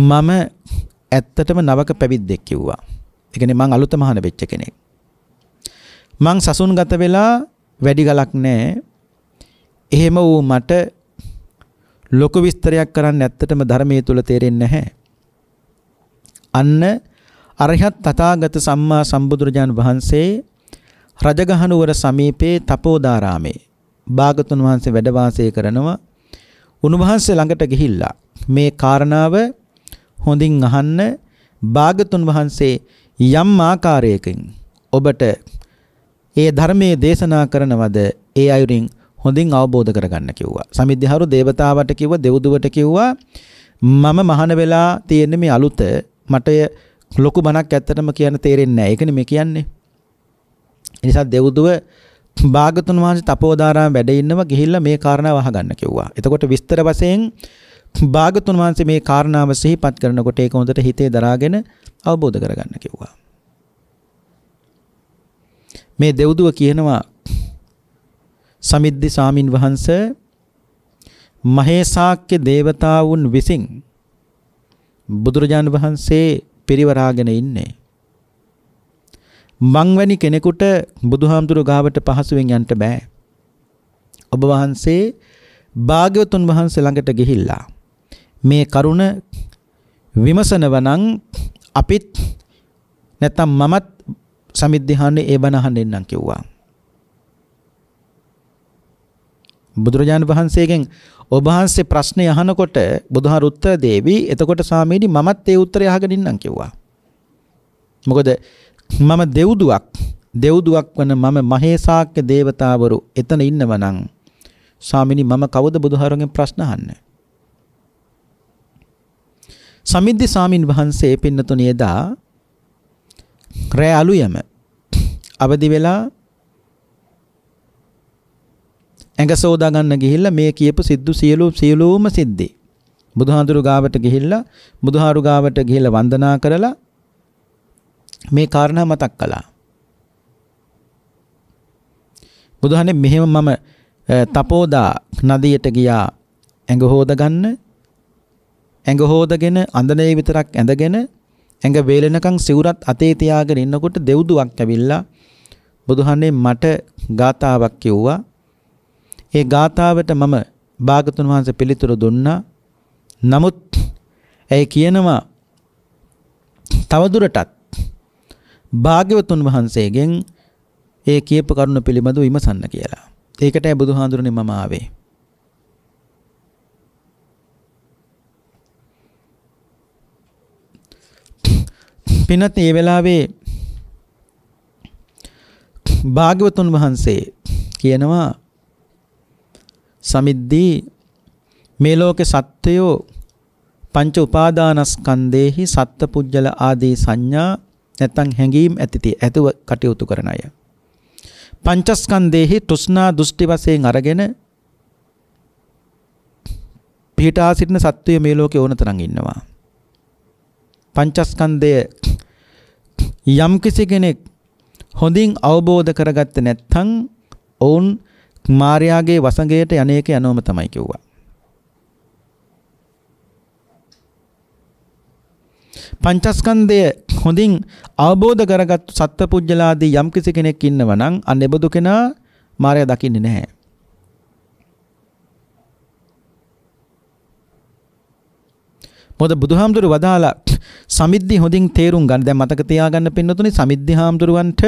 මම ඇත්තටම නවක පැවිද්දෙක් කිව්වා. ඒ කියන්නේ මං අලුත මහාන වෙච්ච කෙනෙක්. මං සසුන් ගත වෙලා වැඩි ගලක් නැහැ. එහෙම වූ මට ලොකු විස්තරයක් කරන්න ඇත්තටම ධර්මයේ තුල තේරෙන්නේ නැහැ. අන්න අරහත් තථාගත සම්මා සම්බුදුරජාන් වහන්සේ රජගහනුවර සමීපේ තපෝදාරාමේ භාගතුන් වහන්සේ වැඩ වාසය කරනවා. උන්වහන්සේ ළඟට ගිහිල්ලා මේ කාරණාව හොඳින් අහන්න භාගතුන් වහන්සේ යම් ආකාරයකින් ඔබට ඒ ධර්මයේ දේශනා කරනවද ඒ අයුරින් හොඳින් අවබෝධ කරගන්න කිව්වා. සමිද්ධහරු දේවතාවට කිව්වා දෙව්දුවට කිව්වා මම මහාන වෙලා තියෙන මේ අලුත මට ලොකු බණක් ඇත්තටම කියන්න තේරෙන්නේ නැහැ. ඒකනේ මේ කියන්නේ. ඒ නිසා දෙව්දුව භාගතුන් වහන්සේ තපෝදාරාම වැඩ ඉන්නව ගිහිල්ලා මේ කාරණාව අහගන්න කිව්වා. එතකොට විස්තර වශයෙන් භාගතුන් වහන්සේ මේ කාරණාව සිහිපත් කරනකොට ඒක හොඳට හිතේ දරාගෙන අවබෝධ කරගන්න කිව්වා. මේ දෙව්දුව කියනවා සමිද්දි සාමින් වහන්ස මහේසාක්‍ය දේවතාවුන් විසින් බුදුරජාණන් වහන්සේ පිරිවරාගෙන ඉන්නේ. මං වැනි කෙනෙකුට බුදුහාමුදුරු ගාවට පහසුවෙන් යන්න බෑ. ඔබ වහන්සේ භාග්‍යවතුන් වහන්සේ ළඟට ගිහිල්ලා මේ කරුණ විමසනව නම් අපිත් නැත්තම් මමත් සමිද්ධාන්නේ ඒ බණ අහන්න එන්නම් කිව්වා. බුදුරජාණන් වහන්සේගෙන් ඔබ වහන්සේ ප්‍රශ්නේ අහනකොට බුදුහාර උත්තර දෙවි. එතකොට සාමීනි මමත් ඒ උත්තරය අහගෙන ඉන්නම් කිව්වා. මොකද මම දෙව්දුවක් දෙව්දුවක් වන මම මහේසාක්‍ය දේවතාවරු එතන ඉන්නවනම් සාමිනි මම කවුද බුදුහාරගෙන් ප්‍රශ්න අහන්නේ? සමිද්ධි සාමින් වහන්සේ පින්නතුණිය දා රෑ අලුයම අවදි වෙලා ඇඟ සෝදා ගන්න ගිහිල්ලා මේ කියපු සිද්දු සියලු සියලුම සිද්දේ බුදුහාඳුරු ගාවට ගිහිල්ලා බුදුහාරු ගාවට ගිහිල්ලා වන්දනා කරලා මේ කාරණා මතක් කළා. බුදුහානේ මෙහෙම මම තපෝදා නදියට ගියා ඇඟ හොද ගන්න ඇඟ හොදගෙන අඳනේ විතරක් ඇඳගෙන ඇඟ වේලෙනකන් සිවුරත් අතේ තියාගෙන ඉන්නකොට දෙව්දුවක් ඇවිල්ලා බුදුහන්නේ මට ගාතාවක් කිව්වා. ඒ ගාතාවට මම භාගතුන් වහන්සේ පිළිතුරු දුන්නා. නමුත් ඇය කියනවා තවදුරටත් භාග්‍යවතුන් වහන්සේගෙන් ඒ කියප කරුණ පිළිබඳව විමසන්න කියලා. ඒකටයි බුදුහාඳුරනේ මම ආවේ. පිනත් ඒ වෙලාවේ භාග්‍යවතුන් වහන්සේ කියනවා සමිද්දී මේ ලෝකේ සත්වයෝ පංච උපාදානස්කන්ධේහි සත්පුජ්‍යල ආදී සංඥා නැත්නම් හැඟීම් ඇතිති ඇතුව කටයුතු කරන අය. පංචස්කන්ධේහි තෘෂ්ණා දෘෂ්ටි වශයෙන් අරගෙන පිටා සිටින සත්වය මේ ලෝකේ ඕනතරම් ඉන්නවා. පංචස්කන්ධය යම්කිසි කෙනෙක් හොඳින් අවබෝධ කරගත්තේ නැත්නම් ඔවුන් මාර්යාගේ වසඟයට යන්නේක යනවම තමයි කිව්වා. පංචස්කන්ධය හොඳින් අවබෝධ කරගත් සත්පුජ්‍යලාදී යම්කිසි කෙනෙක් ඉන්නවා නම් අනෙබදු කෙනා මාර්යා දකින්නේ නැහැ. මොකද බුදුහාමුදුරු වදාලා සමිද්ධි හොඳින් තේරුම් ගන්න. දැන් මතක තියාගන්න පින්නතුනි සමිද්ධි හාමුදුරුවන්ට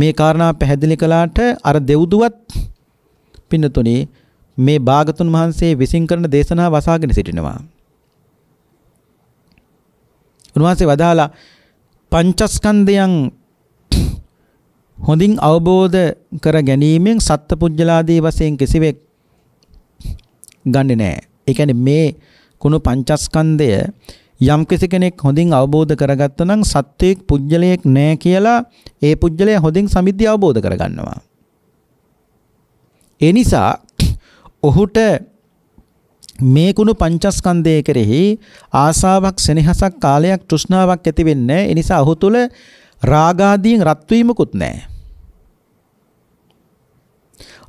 මේ කාරණා පැහැදිලි කළාට අර දෙව්දුවත් පින්නතුනි මේ බාගතුන් වහන්සේ විසින් කරන දේශනාව වසාගෙන සිටිනවා. උන්වහන්සේ වදාලා පංචස්කන්ධයන් හොඳින් අවබෝධ කර ගැනීමෙන් සත්පුජ්‍යලාදී වශයෙන් කිසිවෙක් ගන්නෙ නෑ. ඒ කියන්නේ මේ කුණු පංචස්කන්ධය යම් කෙනෙක් හොඳින් අවබෝධ කරගත්ත නම් සත්වයක් පුජ්‍යලයක් නෑ කියලා ඒ පුජ්‍යලයා හොඳින් සමිද්ධිය අවබෝධ කරගන්නවා. ඒ නිසා ඔහුට මේ කුණු පංචස්කන්ධය කෙරෙහි ආසාවක් සෙනෙහසක් කාලයක් තෘෂ්ණාවක් ඇති වෙන්නේ ඒ නිසා ඔහු තුල රාගාදීන් රත් වීමකුත් නැහැ.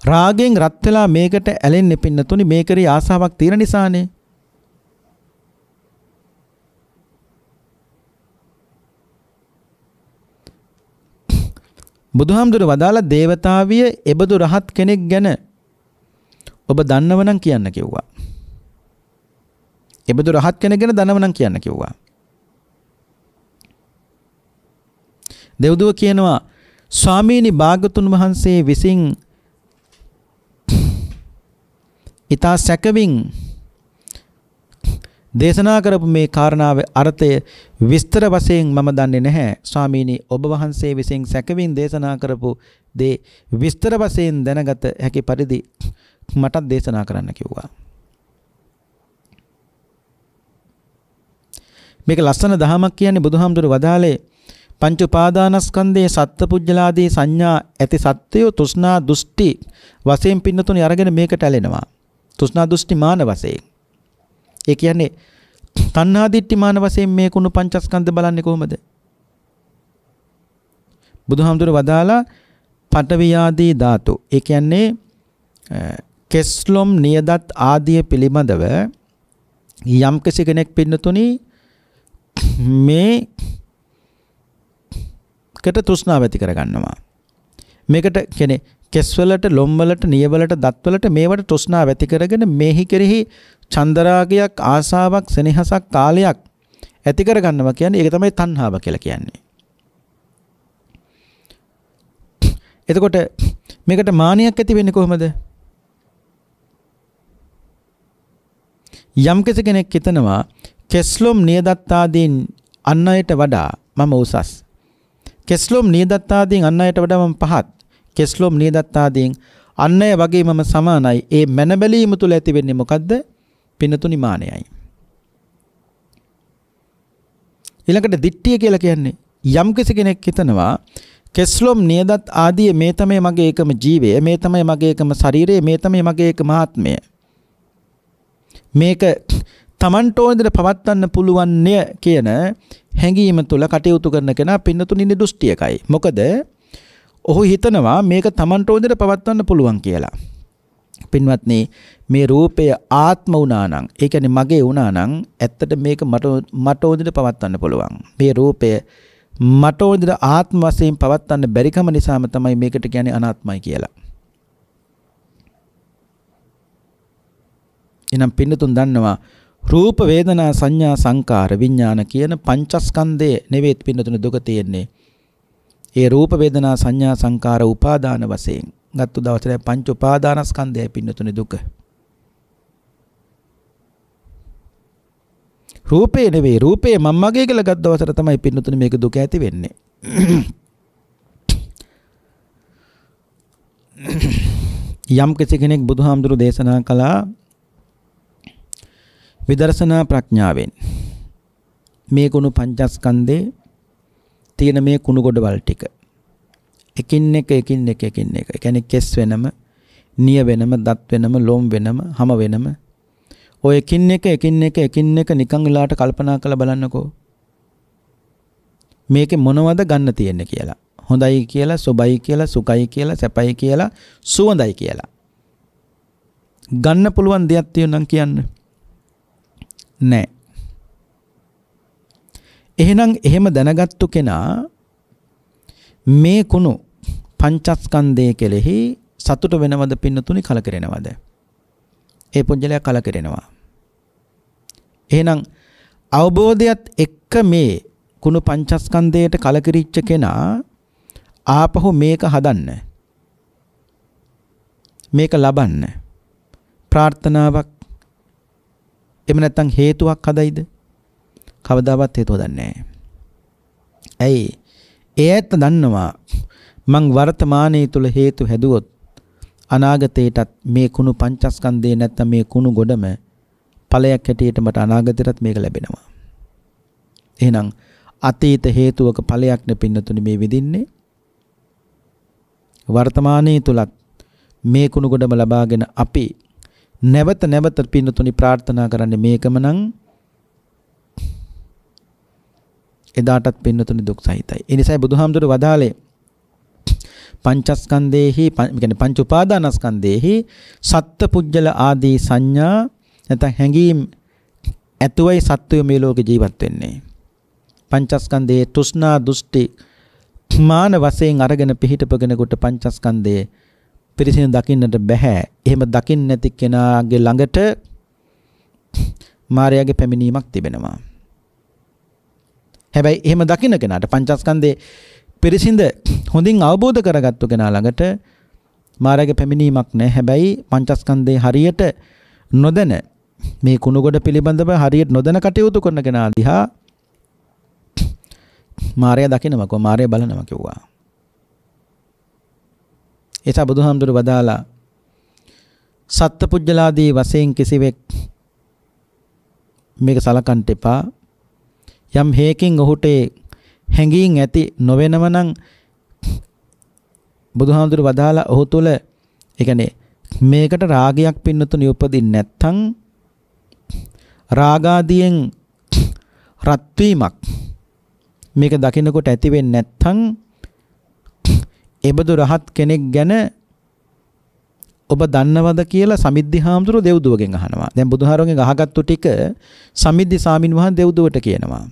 රාගෙන් රත් වෙලා මේකට ඇලෙන්න පින්නතුනි මේ කරේ ආසාවක් තියෙන නිසානේ. බුදුහාමුදුර වදාලා දේවතාවිය එබඳු රහත් කෙනෙක් ගැන ඔබ දන්නව නම් කියන්න කිව්වා. එබඳු රහත් කෙනෙක් ගැන දන්නව නම් කියන්න කිව්වා. දෙව්දුව කියනවා ස්වාමීනි භාගතුන් වහන්සේ විසින් ඊතා සැකවින් දේශනා කරපු මේ කාරණාවේ අර්ථය විස්තර වශයෙන් මම දන්නේ නැහැ. ස්වාමීනි ඔබ වහන්සේ විසින් සැකවින් දේශනා කරපු දේ විස්තර වශයෙන් දැනගත හැකි පරිදි මටත් දේශනා කරන්න කිව්වා. මේක ලස්සන දහමක් කියන්නේ බුදුහාමුදුරු වදාලේ පංච උපාදානස්කන්ධයේ සත්පුජ්‍යලාදී සංඥා ඇති සත්‍යය තෘෂ්ණා දෘෂ්ටි වශයෙන් පින්නතුනේ අරගෙන මේකට ඇලෙනවා. තෘෂ්ණා දෘෂ්ටි මාන වශයෙන් ඒ කියන්නේ තණ්හා දිට්ඨිමාන වශයෙන් මේ කුණු පංචස්කන්ධ බලන්නේ කොහොමද? බුදුහාමුදුර වදාලා පටවියාදී ධාතු. ඒ කියන්නේ කෙස්ලොම් නියදත් ආදිය පිළිබඳව යම් කෙනෙක් පින්නතුනි මේ කට තෘෂ්ණාව ඇති කරගන්නවා. මේකට කියන්නේ කෙස් වලට ලොම් වලට නිය වලට දත් වලට මේවට තෘෂ්ණාව ඇති කරගෙන මේහි කෙරෙහි චන්දරාගයක් ආසාවක් සෙනෙහසක් කාලයක් ඇති කරගන්නවා කියන්නේ ඒක තමයි තණ්හාව කියලා කියන්නේ. එතකොට මේකට මානියක් ඇති වෙන්නේ කොහොමද? යම් කෙනෙක් හිතනවා කෙස්ලොම් නියදත්තාදීන් අන් අයට වඩා මම උසස්. කෙස්ලොම් නියදත්තාදීන් අන් අයට වඩා මම පහත්. කෙස්ලොම් නියදත්තාදීන් අන් අය වගේ මම සමානයි. ඒ මනබැලීම තුල ඇති වෙන්නේ මොකද්ද? පිනතුනි මානයයි. ඊළඟට දිට්ඨිය කියලා කියන්නේ යම් කෙනෙක් හිතනවා කෙස්ලොම් නියදත් ආදී මේ තමයි මගේ එකම ජීවය මේ තමයි මගේ එකම ශරීරය මේ තමයි මගේ එකම ආත්මය මේක Tamanට ඕන විදිහට පවත්වන්න පුළුවන්ය කියන හැඟීම තුළ කටයුතු කරන කෙනා පින්නතුණින් දෘෂ්ටියකයි මොකද ඔහු හිතනවා මේක Tamanට ඕන විදිහට පවත්වන්න පුළුවන් කියලා පින්වත්නි මේ රූපය ආත්ම වුණා නම් ඒ කියන්නේ මගේ වුණා නම් ඇත්තට මේක මට මට ඕනෙට පවත්වන්න පුළුවන්. මේ රූපය මට ඕනෙට ආත්ම වශයෙන් පවත්වන්න බැරිකම නිසාම තමයි මේකට කියන්නේ අනාත්මයි කියලා. එනම් පින්නතුන් දන්නවා රූප වේදනා සංඥා සංකාර විඥාන කියන පංචස්කන්ධයේ නෙවෙයි පින්නතුන දුක තියෙන්නේ. ඒ රූප වේදනා සංඥා සංකාර උපාදාන වශයෙන් ගත්තු දවසට පංච උපාදානස්කන්ධයයි පින්නතුනේ දුක. රූපේ නෙවෙයි රූපේ මම මගේ කියලා ගත් දවසට තමයි පින්නතුනේ මේක දුක ඇති වෙන්නේ. යම් කෙනෙක් බුදුහාමුදුරු දේශනා කළා විදර්ශනා ප්‍රඥාවෙන් මේ කුණු පංචස්කන්ධේ තියෙන මේ කුණු ගොඩවල් ටික එකින් එක එකින් එක එකින් එක. ඒ කියන්නේ කෙස් වෙනම, නිය වෙනම, දත් වෙනම, ලෝම් වෙනම, හැම වෙනම. ඔය එකින් එක එකින් එක එකින් එක නිකන් වෙලාට කල්පනා කරලා බලන්නකෝ. මේකේ මොනවද ගන්න තියෙන්නේ කියලා. හොඳයි කියලා, සොබයි කියලා, සුඛයි කියලා, සැපයි කියලා, සුවඳයි කියලා. ගන්න පුළුවන් දෙයක් තියෙනවා කියන්න. නෑ. එහෙනම් එහෙම දැනගත්තු කෙනා මේ කුණු පංචස්කන්ධය කෙලෙහි සතුට වෙනවද පින්නතුනි කලකිරෙනවද? ඒ පුජ්‍යලයා කලකිරෙනවා. එහෙනම් අවබෝධයත් එක්ක මේ කුණු පංචස්කන්ධයට කලකිරිච්ච කෙනා ආපහු මේක හදන්න. මේක ලබන්න. ප්‍රාර්ථනාවක් එහෙම නැත්නම් හේතුවක් හදයිද? කවදාවත් හේතුව දන්නේ නැහැ. ඇයි? ඒ ඇත්ත දන්නවා මං වර්තමානයේ තුල හේතු හැදුවොත් අනාගතයටත් මේ කුණු පංචස්කන්ධේ නැත්තම් මේ කුණු ගොඩම ඵලයක් හැටියට මට අනාගතයටත් මේක ලැබෙනවා. එහෙනම් අතීත හේතුවක ඵලයක් නෙපින්නතුනි මේ විඳින්නේ. වර්තමානයේ තුලත් මේ කුණු ගොඩම ලබාගෙන අපි නැවත නැවත පින්නතුනි ප්‍රාර්ථනා කරන්නේ මේකම නම් එදාටත් පින්නතුනි දුක් සහිතයි. ඒ නිසායි බුදුහාමුදුරුවෝ වදාලේ පංචස්කන්ධේහි කියන්නේ පංච උපාදානස්කන්ධේහි සත්ත්ව පුජ්‍යල ආදී සංඥා නැත්නම් හැඟීම් ඇතුවයි සත්වය මේ ලෝකේ ජීවත් වෙන්නේ. පංචස්කන්ධයේ තෘෂ්ණා දෘෂ්ටි මාන වශයෙන් අරගෙන පිහිටපගෙන කොට පංචස්කන්ධයේ පිරිසිදු දකින්නට බෑ. එහෙම දකින්න නැති කෙනාගේ ළඟට මායාවේ පැමිණීමක් තිබෙනවා. හැබැයි එහෙම දකින්න කෙනාට පංචස්කන්ධයේ පිරිසිඳ හොඳින් අවබෝධ කරගත්තු කෙනා ළඟට මාර්ගයේ පැමිණීමක් නැහැ. හැබැයි පංචස්කන්ධේ හරියට නොදැන මේ කුණුගොඩ පිළිබඳව හරියට නොදැන කටයුතු කරන කෙනා දිහා මාර්ය දකිනවා කිව්වා මාර්ය බලනවා කිව්වා. ඒසා බුදුහාමුදුරු වදාලා සත්පුජ්‍යලාදී වශයෙන් කිසිවෙක් මේක සලකන්ට එපා. යම් හේකින් ඔහුට හැඟීම් ඇති නොවෙනම නම් බුදුහාමුදුරු වදාලා ඔහු තුල ඒ මේකට රාගයක් පින්නතුනි උපදින්නේ නැත්නම් රාගාදියෙන් රත් වීමක් මේක දකිනකොට ඇති වෙන්නේ නැත්නම් එබදු රහත් කෙනෙක් ගැන ඔබ දන්නවද කියලා සමිද්ධි හාමුදුරුව දෙව්දුවගෙන් අහනවා. දැන් බුදුහාරෝගෙන් අහගත්තු ටික සමිද්ධි සාමින් වහන්සේ දෙව්දුවට කියනවා.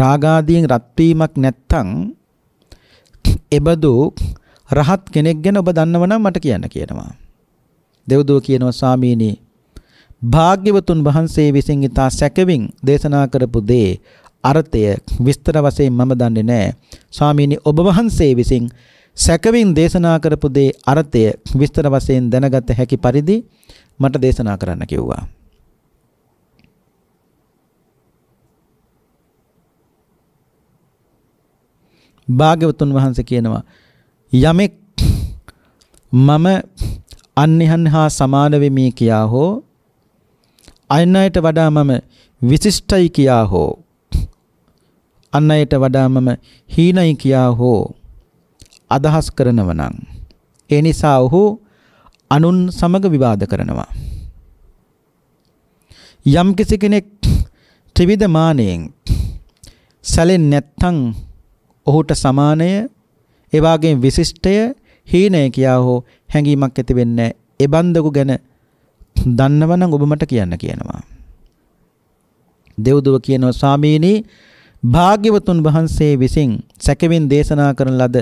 රාගාදීන් රත් වීමක් නැත්නම් එබදු රහත් කෙනෙක් ගැන ඔබ දන්නව නම් මට කියන්න කියනවා. දෙව්දුව කියනවා ස්වාමීනි භාග්‍යවතුන් වහන්සේ විසින් ඊතා සැකවින් දේශනා කරපු දේ අර්ථය විස්තර වශයෙන් මම දන්නේ නැහැ. ස්වාමීනි ඔබ වහන්සේ විසින් සැකවින් දේශනා කරපු දේ අර්ථය විස්තර වශයෙන් දැනගත හැකි පරිදි මට දේශනා කරන්න කිව්වා. භාග්‍යවතුන් වහන්සේ කියනවා යමෙක් මම අන්‍යයන් හා සමාන වෙමි කියා හෝ අන් අයට වඩා මම විශිෂ්ටයි කියා හෝ අන් අයට වඩා මම හීනයි කියා හෝ අදහස් කරනව නම් ඒ නිසා ඔහු අනුන් සමග විවාද කරනවා යම් කිසි කෙනෙක් ත්‍රිවිධ මානයෙන් සැලෙන්නේ නැත්නම් ඔහුට සමානය ඒ වාගේම විශිෂ්ටය හීනය කියා හෝ හැඟීමක් ඇති වෙන්නේ ඒ බන්දකු ගැන දන්නවනම් ඔබ මට කියන්න කියනවා දෙව්දුව කියනවා ස්වාමීනි භාග්‍යවතුන් වහන්සේ විසින් සැකවින් දේශනා කරන ලද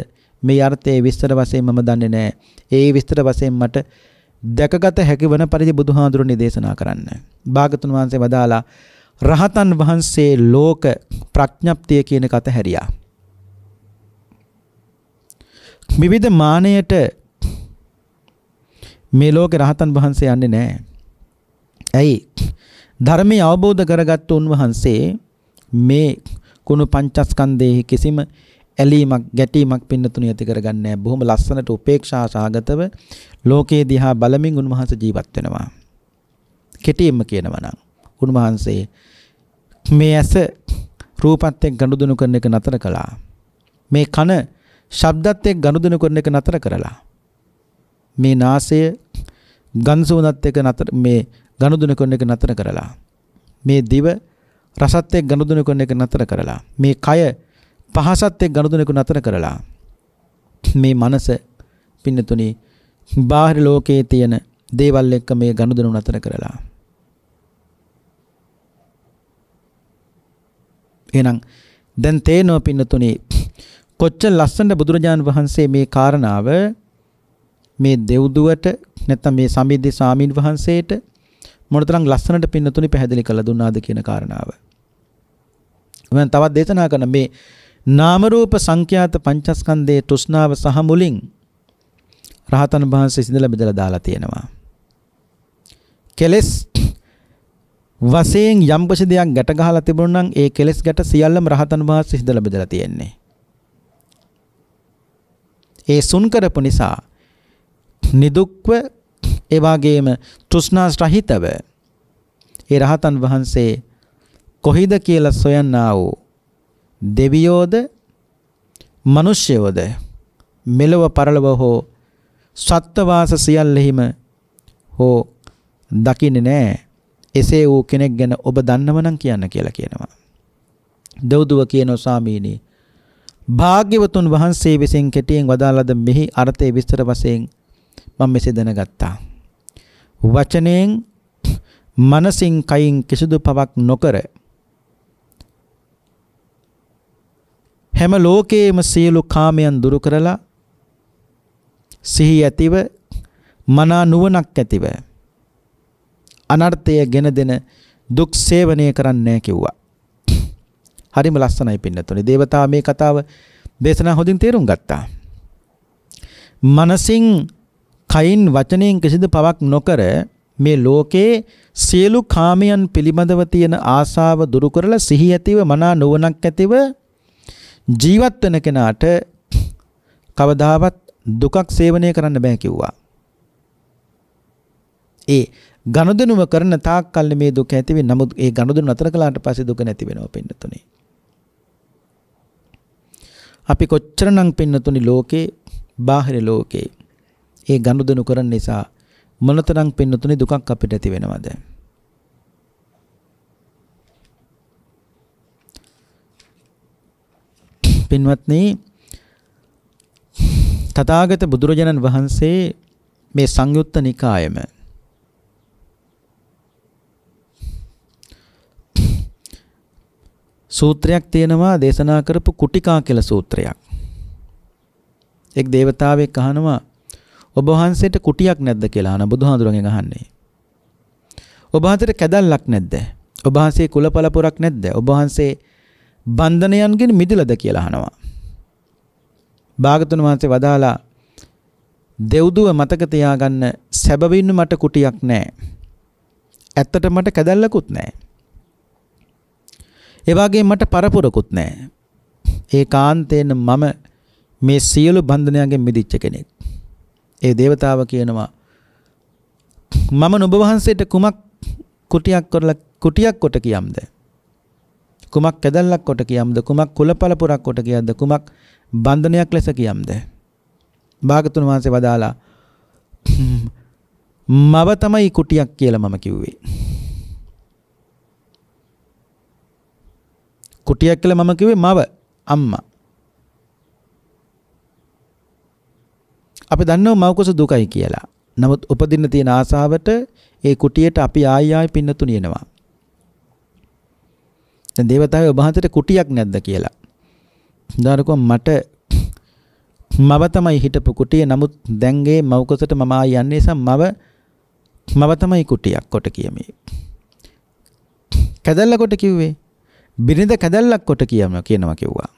මේ අර්ථයේ විස්තර වශයෙන් මම දන්නේ නැහැ. ඒ විස්තර වශයෙන් මට දැකගත හැකි වන පරිදි බුදුහාඳුරුනි දේශනා කරන්න. භාගතුන් වහන්සේ වදාලා රහතන් වහන්සේ ලෝක ප්‍රඥප්තිය කියන කත හැරියා. විවිධ මානයට මේ ලෝකේ රහතන් වහන්සේ යන්නේ නැහැ. ඇයි? ධර්මය අවබෝධ කරගත්තු උන්වහන්සේ මේ කුණු පංචස්කන්ධයේ කිසිම ඇලීමක් ගැටීමක් පින්නතුණු යති කරගන්නේ නැහැ. බොහොම ලස්සනට උපේක්ෂා සාගතව ලෝකයේ දිහා බලමින් උන්වහන්සේ ජීවත් වෙනවා. කෙටියෙන්ම කියනවා නම් උන්වහන්සේ මේ ඇස රූපත් එක්ක ගනුදෙනු කරන එක නතර කළා. මේ කන ශබ්දත් එක්ක ගනුදෙනු කරන එක නතර කරලා මේ නාසය ගන්සුණත් එක්ක නතර මේ ගනුදෙනු කරන එක නතර කරලා මේ දිව රසත් එක්ක ගනුදෙනු කරන එක නතර කරලා මේ කය පහසත් එක්ක ගනුදෙනු කරන නතර කරලා මේ මනස පින්නතුනි බාහිර ලෝකයේ තියෙන දේවල් එක්ක මේ ගනුදෙනු නතර කරලා එහෙනම් දැන් තේනෝ පින්නතුනි කොච්චර ලස්සනට බුදුරජාන් වහන්සේ මේ කාරණාව මේ දෙව්දුවට නැත්නම් මේ සම්බිද්ධ ස්වාමීන් වහන්සේට මොනතරම් ලස්සනට පින්නතුනි පැහැදිලි කළ දුන්නාද කියන කාරණාව. මම තවත් දේශනා කරන මේ නාම රූප සංඛ්‍යාත පංචස්කන්ධයේ තෘෂ්ණාව සහ මුලින් රහතන් වහන්සේ සිඳලා බෙදලා දාලා තියෙනවා. කෙලස් වශයෙන් යම්කිසි දෙයක් ගැට ගහලා තිබුණා නම් ඒ කෙලස් ගැට සියල්ලම රහතන් වහන්සේ සිඳලා බෙදලා තියෙන්නේ. ඒ සුන් කරපු නිසා නිදුක්ව ඒ වගේම තෘෂ්ණාස් රහිතව ඒ රහතන් වහන්සේ කොහිද කියලා සොයන්නා වූ දෙවියෝද මිනිස්යෝද මෙලව පරලව හෝ සත්ත්වවාස සියල්ලෙහිම හෝ දකින්නේ නැහැ එසේ වූ කෙනෙක් ගැන ඔබ දන්නව නම් කියන්න කියලා කියනවා. දෙව්දුව කියනෝ ස්වාමීනි භාග්‍යවතුන් වහන්සේ විසින් කෙටියෙන් වදාළද මෙහි අර්ථය විස්තර වශයෙන් මම මෙසේ දැනගත්තා. වචනයෙන් මනසින් කයින් කිසිදු පවක් නොකර හැම ලෝකයේම සියලු කාමයන් දුරු කරලා සිහි ඇතිව මනා නුවණක් ඇතිව අනර්ථය ගෙන දෙන දුක් සේවනය කරන්නේ කිව්වා. හරිම ලස්සනයි පින්නතුනි. దేవතාව මේ කතාව දේශනා හොඳින් තේරුම් ගත්තා. මනසින් කයින් වචනයෙන් කිසිදු පවක් නොකර මේ ලෝකේ සියලු කාමයන් පිළිබඳව තියෙන ආසාව දුරු කරලා සිහි ඇතිව මනා නුවණක් ඇතිව ජීවත් වෙන කෙනාට කවදාවත් දුකක් සේවනය කරන්න බෑ කිව්වා. ඒ ගනුදෙනුම කරන තාක් කල් මේ දුක ඇති වෙන්නේ. නමුත් ඒ ගනුදෙනු නතර කළාට පස්සේ දුක නැති වෙනවා පින්නතුනේ. අපි කොච්චරනම් පින්නතුනි ලෝකේ බාහිර ලෝකේ ඒ ගනුදෙනු කරන නිසා මොනතරම් පින්නතුනි දුකක් අපිට ඇති වෙනවද පින්වත්නි තථාගත බුදුරජාණන් වහන්සේ මේ සංයුත්ත නිකායම සූත්‍රයක් තියෙනවා දේශනා කරපු කුටිකා කියලා සූත්‍රයක්. එක් దేవතාවෙක් අහනවා ඔබ වහන්සේට කුටියක් නැද්ද කියලා අහන බුදුහාඳුරගෙන් අහන්නේ. ඔබ වහන්සේට කැදල්ලක් නැද්ද? ඔබ වහන්සේ කුලපලපුරක් නැද්ද? ඔබ වහන්සේ බන්ධනයන්ගෙන් මිදෙලද කියලා අහනවා. භාගතුන් වහන්සේ වදාලා දෙව්දුව මතක තියාගන්න සැබවින්ම මට කුටියක් නැහැ. ඇත්තට මට කැදල්ලකුත් නැහැ. ඒ වගේ මට පරපුරකුත් නැහැ. ඒ කාන්තේන මම මේ සියලු බන්ධනයන්ගෙන් මිදිච්ච කෙනෙක්. ඒ దేవතාව කියනවා මම නුඹ වහන්සේට කුමක් කුටියක් කරලා කුටියක් කොට කියම්ද? කුමක් කැදල්ලක් කොට කියම්ද? කුමක් කුලපලපුරක් කොට කියම්ද? කුමක් බන්ධනයක් ලෙස කියම්ද? භාගතුන් වහන්සේ වදාලා මව තමයි කුටියක් කියලා මම කිව්වේ. කුටියක් කියලා මම කිව්වේ මව අම්මා. අපි දන්නව මව්කුස දුකයි කියලා. නමුත් උපදින්න තියෙන ආසාවට ඒ කුටියට අපි ආයි ආයි පින්නතුණ යනවා. දැන් దేవතාවය ඔබ හන්දට කුටියක් නැද්ද කියලා. දාරකෝ මට මව තමයි හිටපු කුටිය. නමුත් දැන්ගේ මව්කොසට මම ආයි යන්නේ නිසා මව මව තමයි කුටියක් කොට කියමි. කැදල්ල කොට කිව්වේ බිරිඳ කැදල්ලක් කොට කියම කියනවා කිව්වා.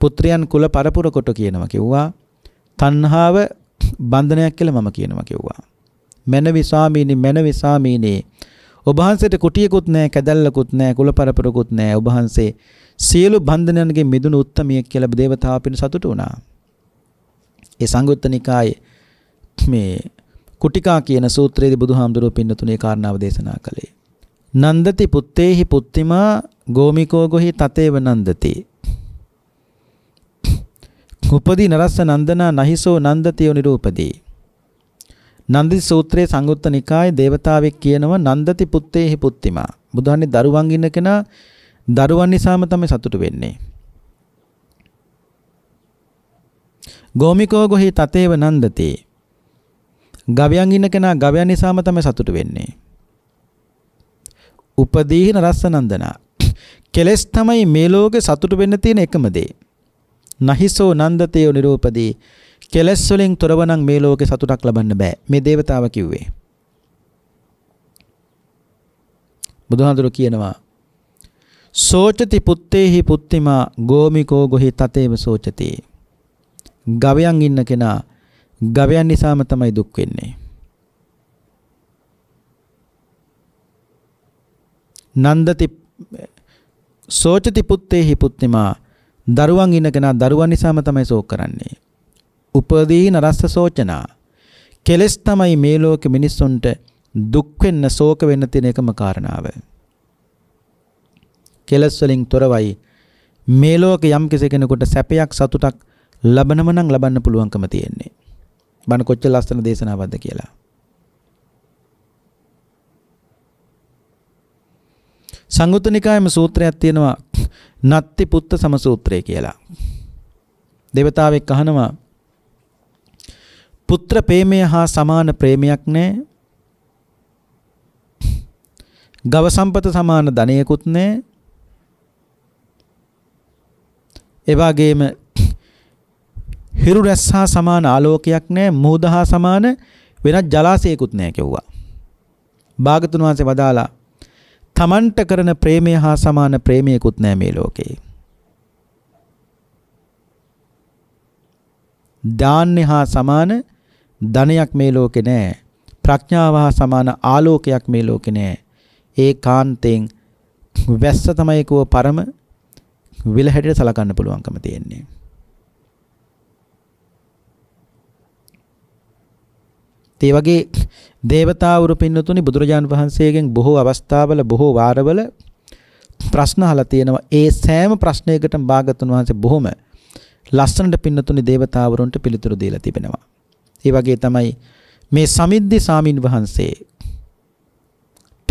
පුත්‍රයන් කුල පරපුර කොට කියනවා කිව්වා. තණ්හාව බන්ධනයක් කියලා මම කියනවා කිව්වා. මැනවි ස්වාමීනි මැනවි ස්වාමීනි ඔබ වහන්සේට කුටියකුත් නැහැ කැදල්ලකුත් නැහැ කුල පරපුරකුත් නැහැ ඔබ වහන්සේ සියලු බන්ධනයන්ගෙන් මිදුණු උත්තමියෙක් කියලා දේවතාව පින සතුටු වුණා. ඒ සංයුත්ත නිකායේ මේ කුටිකා කියන සූත්‍රයේදී බුදුහාමුදුරුවෝ පින්නතුනේ කාරණාව දේශනා කළේ. නන්දති පුත්තේහි පුත්තිමා ගෝමිකෝ ගොහි තතේව නන්දති. උපදී නරස්ස නන්දනා නහිසෝ නන්දතිය නිරූපදී. නන්දි සූත්‍රයේ සංයුත්ත නිකායේ దేవතාවෙක් කියනවා නන්දති පුත්තේහි පුත්තිමා. බුදුහන්නේ දරුවන් ඉන්න කෙනා දරුවන් නිසාම තමයි සතුට වෙන්නේ. ගෝමිකෝ ගොහි තතේව නන්දති. ගවයන් ඉන්න කෙනා ගවයන් නිසාම තමයි සතුට වෙන්නේ. උපදීන රස්සනන්දනා. කෙලෙස් තමයි මේ ලෝකේ සතුට වෙන්න තියෙන එකම දේ. නහිසෝ නන්දතේය නිරූපදී. කෙලෙස් වලින් තොරව නම් මේ ලෝකේ සතුටක් ලබන්න බෑ. මේ దేవතාව කිව්වේ. බුදුහාඳුර කියනවා සෝචති පුත්තේහි පුත්තිමා ගෝමිකෝ ගොහි තතේව සෝචති. ගවයන් ඉන්න කෙනා ගවයන් නිසාම තමයි දුක් වෙන්නේ. නන්දති සෝචති පුත්තේහි පුත්තිමා දරුවන් ඉන්න කෙනා දරුවන් නිසාම තමයි ශෝක කරන්නේ. උපදීන රස්ස සෝචනා. කෙලස් තමයි මේ ලෝකෙ මිනිස්සුන්ට දුක් වෙන්න ශෝක වෙන්න තියෙන එකම කාරණාව. කෙලස් වලින් තොරවයි මේ ලෝකෙ යම් කෙනෙකුට සැපයක් සතුටක් ලබනම නම් ලබන්න පුළුවන්කම තියෙන්නේ. බණ කොච්චර ලස්සන දේශනාවක්ද කියලා. සංයුත්ත නිකායම සූත්‍රයක් තියෙනවා නත්ති පුත්ත සමසූත්‍රය කියලා. දෙවතාවෙක් අහනවා පුත්‍ර ප්‍රේමය හා සමාන ප්‍රේමයක් නෑ. ගව සම්පත සමාන ධනයකුත් නෑ. එවාගේම හිරු රැස් හා සමාන ආලෝකයක් නෑ මුහුද හා සමාන වෙනත් ජලාශයකුත් නෑ කිව්වා. භාගතුන් වහන්සේ වදාලා තමන්ට කරන ප්‍රේමය හා සමාන ප්‍රේමයකුත් නෑ මේ ලෝකේ. දාන්නේ හා සමාන ධනයක් මේ ලෝකේ නෑ. ප්‍රඥාව හා සමාන ආලෝකයක් මේ ලෝකේ නෑ. ඒ කාන්තෙන් වැස්ස තමයි කව පරම විල හැටියට සලකන්න පුළුවන්කම තියෙන්නේ. ඒ වගේ දේවතාවුරු පින්නතුනි බුදුරජාන් වහන්සේගෙන් බොහෝ අවස්ථාවල බොහෝ වාරවල ප්‍රශ්න අහලා තියෙනවා. ඒ සෑම ප්‍රශ්නයකටම භාගතුන් වහන්සේ බොහොම ලස්සනට පින්නතුනි දේවතාවුරුන්ට පිළිතුරු දීලා තිබෙනවා. ඒ වගේ තමයි මේ සමිද්දි සාමින් වහන්සේට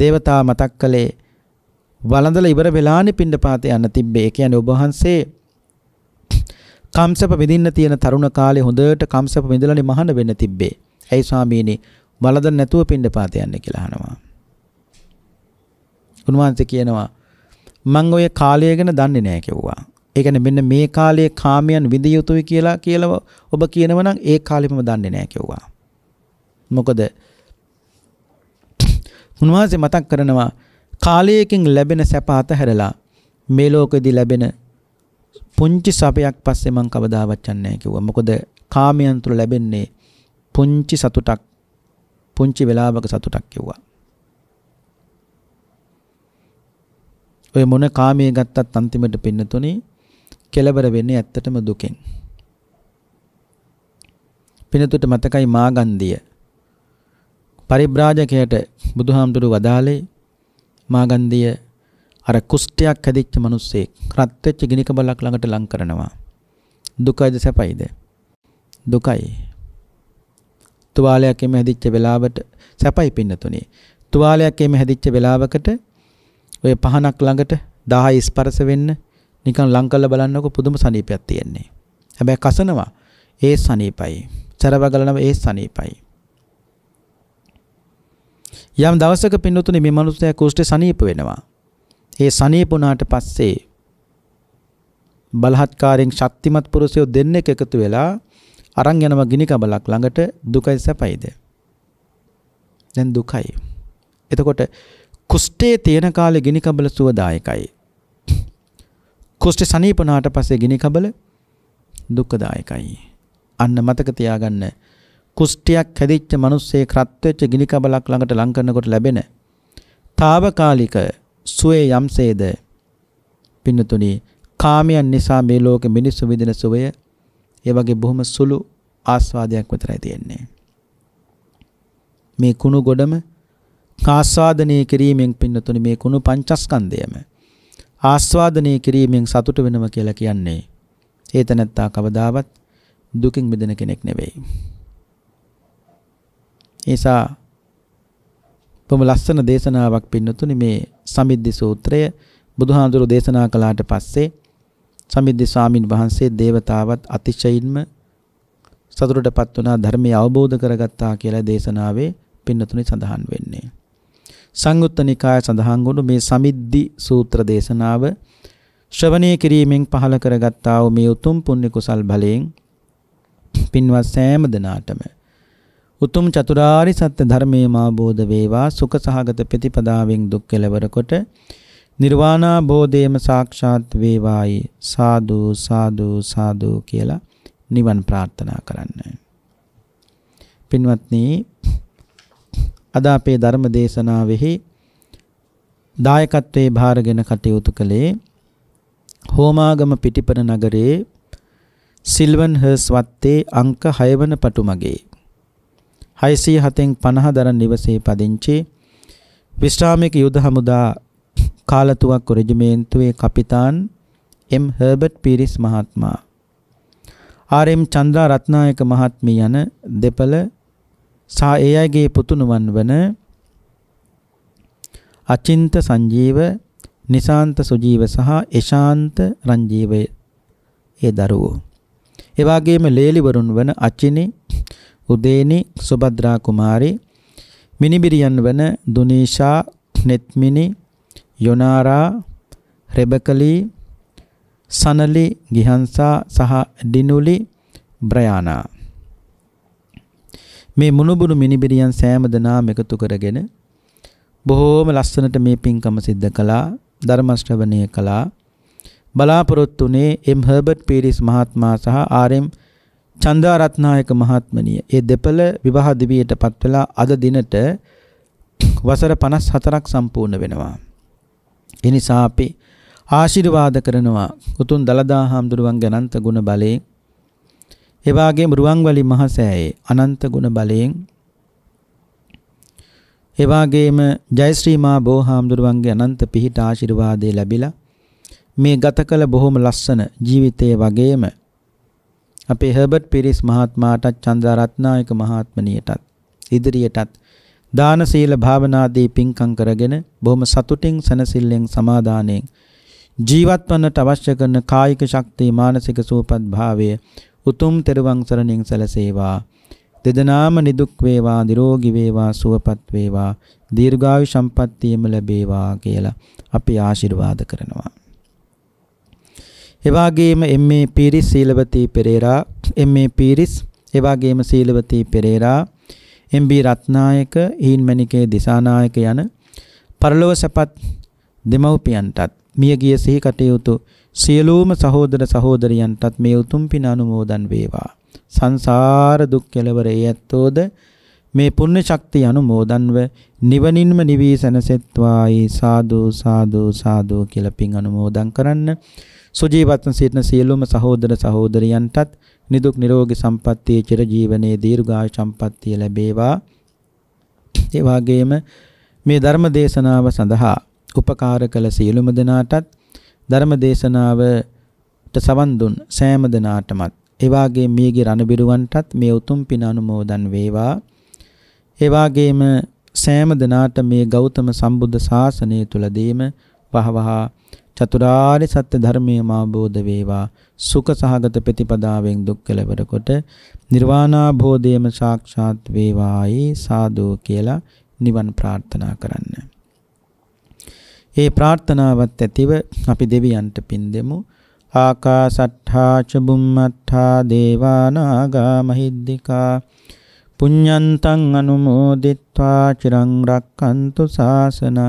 දේවතා මතක් කළේ වළඳලා ඉවර වෙලානේ පින්නපාත යන්න තිබ්බේ. ඒ කියන්නේ ඔබ වහන්සේ කම්සප විඳින්න තියෙන තරුණ කාලේ හොඳට කම්සප විඳලානේ මහාන වෙන්න තිබ්බේ. ඇයි ස්වාමීනි වලද නැතුව පින්නපාත යන්නේ කියලා අහනවා. උන්වහන්සේ කියනවා මං ඔය කාලය ගැන දන්නේ නැහැ කිව්වා. ඒ කියන්නේ මෙන්න මේ කාලයේ කාමයන් විඳිය යුතුයි කියලා කියලා ඔබ කියනවා නම් ඒ කාලෙම දන්නේ නැහැ කිව්වා. මොකද උන්වහන්සේ මතක් කරනවා කාලයකින් ලැබෙන සැප අතහැරලා මේ ලෝකෙදී ලැබෙන පුංචි සපයක් පස්සේ මං කවදාවත් යන්නේ නැහැ කිව්වා. මොකද කාමයන් තුල ලැබෙන්නේ පුංචි සතුටක් පුංචි වෙලාවක සතුටක් කිව්වා. ඔය මොන කාමයේ ගත්තත් අන්තිමට පින්නතුනේ කෙලවර වෙන්නේ ඇත්තටම දුකෙන්. පින්නතුට මතකයි මාගන්ධිය. පරිබ්‍රාජකයට බුදුහාමුදුරු වදාලේ මාගන්ධිය අර කුෂ්ඨයක් හැදිච්ච මිනිස්සෙක් රත් වෙච්ච ගිනික බලක් ළඟට ලං කරනවා. දුකයිද සැපයිද? දුකයි. තුවාලයක් එමෙ හැදිච්ච වෙලාවට සැපයි පින්නතුනේ. තුවාලයක් එමෙ හැදිච්ච වෙලාවකට ඔය පහනක් ළඟට 10 ස්පර්ශ වෙන්න නිකන් ලං කරලා බලන්නකො පුදුම සනීපයක් තියෙන්නේ. හැබැයි කසනවා ඒ සනීපයි. චරවගලනම ඒ සනීපයි. යම් දවසක පින්නතුනේ මේ මනුස්සයා කුෂ්ඨ සනීප වෙනවා. ඒ සනීප වුණාට පස්සේ බලහත්කාරයෙන් ශක්තිමත් පුරුෂයෝ දෙන්නෙක් එකතු වෙලා අරන් යනවා ගිනි කබලක් ළඟට දුකයි සැපයිද? දැන් දුකයි. එතකොට කුෂ්ඨයේ තියෙන කාලේ ගිනි කබල සුවදායකයි. කුෂ්ඨ සනීපනාට පස්සේ ගිනි කබල දුක්ඛදායකයි. අන්න මතක තියාගන්න කුෂ්ඨයක් හැදිච්ච මිනිස්සේ ක්‍රත් වෙච්ච ගිනි කබලක් ළඟට ලං කරනකොට ලැබෙන తాවකාලික සුවේ යම්සේද පින්නතුනි කාමයන් නිසා මේ ලෝකෙ මිනිස්සු විඳින සුවය ඒ වගේ බොහොම සුළු ආස්වාදයක් විතරයි තියෙන්නේ. මේ කුණු ගොඩම ආස්වාදනය කිරීමෙන් පින්නතුනි මේ කුණු පංචස්කන්ධයම ආස්වාදනය කිරීමෙන් සතුට වෙනවා කියලා කියන්නේ ඒ තැනත්තා කවදාවත් දුකින් මිදෙන කෙනෙක් නෙවෙයි. ඒසා බොහොම ලස්සන දේශනාවක් පින්නතුනි මේ සමිද්දි සූත්‍රය බුදුහාඳුරු දේශනා කළාට පස්සේ සමිද්දි ස්වාමින් වහන්සේ දේවතාවත් අතිශයින්ම සතුටටපත් වුණා ධර්මය අවබෝධ කරගත්තා කියලා දේශනාවේ පින්නතුනේ සඳහන් වෙන්නේ. සංයුත්ත නිකාය සඳහන් වුණු මේ සමිද්දි සූත්‍ර දේශනාව ශ්‍රවණය කිරීමෙන් පහළ කරගත්තා වූ මේ උතුම් පුණ්‍ය කුසල් බලයෙන් පින්වත් සෑම දෙනාටම උතුම් චතුරාරි සත්‍ය ධර්මයේ මාබෝධ වේවා සුඛ සහගත ප්‍රතිපදාවෙන් දුක් කෙලවර කොට නිර්වාණාබෝධයම සාක්ෂාත් වේවායි සාදු සාදු සාදු කියලා නිවන් ප්‍රාර්ථනා කරන්න. පින්වත්නි අද අපේ ධර්ම දේශනාවෙහි දායකත්වයේ භාරගෙන කටයුතු කළේ හෝමාගම පිටිපර නගරයේ සිල්වන් හර්ස් වත්තේ අංක 6 වන පටුමගේ 607න් 50 දරන් නිවසේ පදිංචි විශ්‍රාමික යුද හමුදා කාලතුවක් රෙජිමේන්තුවේ කපිතාන් එම් හර්බර්ට් පීරිස් මහත්මයා ආර්.එම්. චන්ද්‍රා රත්නායක මහත්මිය යන දෙපළ සහ ඒ අයගේ පුතුණුවන් වන අචින්ත සංජීව, නිසාන්ත සුජීව සහ ඒශාන්ත රංජීවය ඒ දරුවෝ. ඒ වගේම ලේලිවරුන් වන අචිනි උදේනි සුබද්‍රා කුමාරි මිනිබිරියන් වන දුනීෂා නෙත්මිනි යොනාරා රෙබකලි සනලි ගිහන්සා සහ ඩිනුලි බ්‍රයානා මේ මුණුබුණු මිනිබිරියන් සෑම දෙනාම එකතු කරගෙන බොහෝම ලස්සනට මේ පින්කම සිද්ධ කළා ධර්ම ශ්‍රවණය කළා බලාපොරොත්තුනේ එම් හර්බර්ට් පීරිස් මහත්මයා සහ ආර් එම් චන්දාරත්නායක මහත්මනිය ඒ දෙපළ විවාහ දිවියට පත් වෙලා අද දිනට වසර 54ක් සම්පූර්ණ වෙනවා. ඒ නිසා අපි ආශිර්වාද කරනවා උතුම් දලදා හාමුදුරුවන් ගණන්ත ගුණ බලයෙන් ඒ වගේම රුවන්වැලි මහසෑයේ අනන්ත ගුණ බලයෙන් ඒ වගේම ජයශ්‍රී මා බෝහාමුදුරුවන්ගේ අනන්ත පිහිට ආශිර්වාදේ ලැබිලා මේ ගත කළ බොහොම ලස්සන ජීවිතයේ වගේම අපේ හර්බර්ට් පිරිස් මහත්මයාටත් චන්දරත්නායක මහත්මනියටත් ඉදිරියටත් දාන සීල භාවනාදී පින්කම් කරගෙන බොහොම සතුටින් සනසිල්ලෙන් සමාදානයෙන් ජීවත් වන්නට අවශ්‍ය කරන කායික ශක්තිය මානසික සුවපත් භාවය උතුම් තෙරුවන් සරණින් සැලසේවා දෙදනාම නිදුක් වේවා නිරෝගී වේවා සුවපත් වේවා දීර්ඝායු සම්පන්නියම ලැබේවා කියලා අපි ආශිර්වාද කරනවා එවාගේම එම්.ඒ. පීරිස් සීලවතී පෙරේරා, එම්.ඒ. පීරිස්, එවාගේම සීලවතී පෙරේරා, එම්.බී. රත්නායක, හීන්මණිකේ දිසානායක යන පරලොව සැපත් දෙමව්පියන්ටත් මියගිය සිහි කටයුතු සියලුම සහෝදර සහෝදරියන්ටත් මේ උතුම් පින අනුමෝදන් වේවා. සංසාර දුක් කෙලවර ඒ ඇත්තෝද මේ පුණ්‍ය ශක්තිය අනුමෝදන්ව නිවනින්ම නිවී සැනසෙත්වායි සාදු සාදු සාදු කියලා පින් අනුමෝදන් කරන්න. සුජීවත්ව සිටින සියලුම සහෝදර සහෝදරියන්ටත් නිදුක් නිරෝගී සම්පන්නිය චිර ජීවනයේ දීර්ඝායු සම්පන්නිය ලැබේවා. ඒ වගේම මේ ධර්ම දේශනාව සඳහා උපකාර කළ සියලුම දෙනාටත් ධර්ම දේශනාවට සවන් දුන් සෑම දෙනාටමත් ඒ වාගේ මියගේ රණබිරුවන්ටත් මේ උතුම් පින අනුමෝදන් වේවා. ඒ වගේම සෑම දෙනාට මේ ගෞතම සම්බුද්ධ ශාසනය තුලදීම වහවහා චතුරාර්ය සත්‍ය ධර්මයම අවබෝධ වේවා සුඛ සහගත ප්‍රතිපදාවෙන් දුක් කෙලවර කොට නිර්වාණාභෝධයම සාක්ෂාත් වේවායි සාදු කියලා නිවන් ප්‍රාර්ථනා කරන්න. ඒ ප්‍රාර්ථනාවත් ඇතිව අපි දෙවියන්ට පින් දෙමු. ආකාසට්ඨා ච බුම්මට්ඨා දේවානාගා මහිද්దికා පුඤ්ඤන්තං අනුමෝදිත්වා චිරං රක්칸තු සාසනං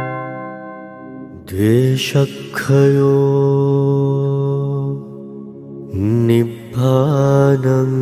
शखयो निभानम्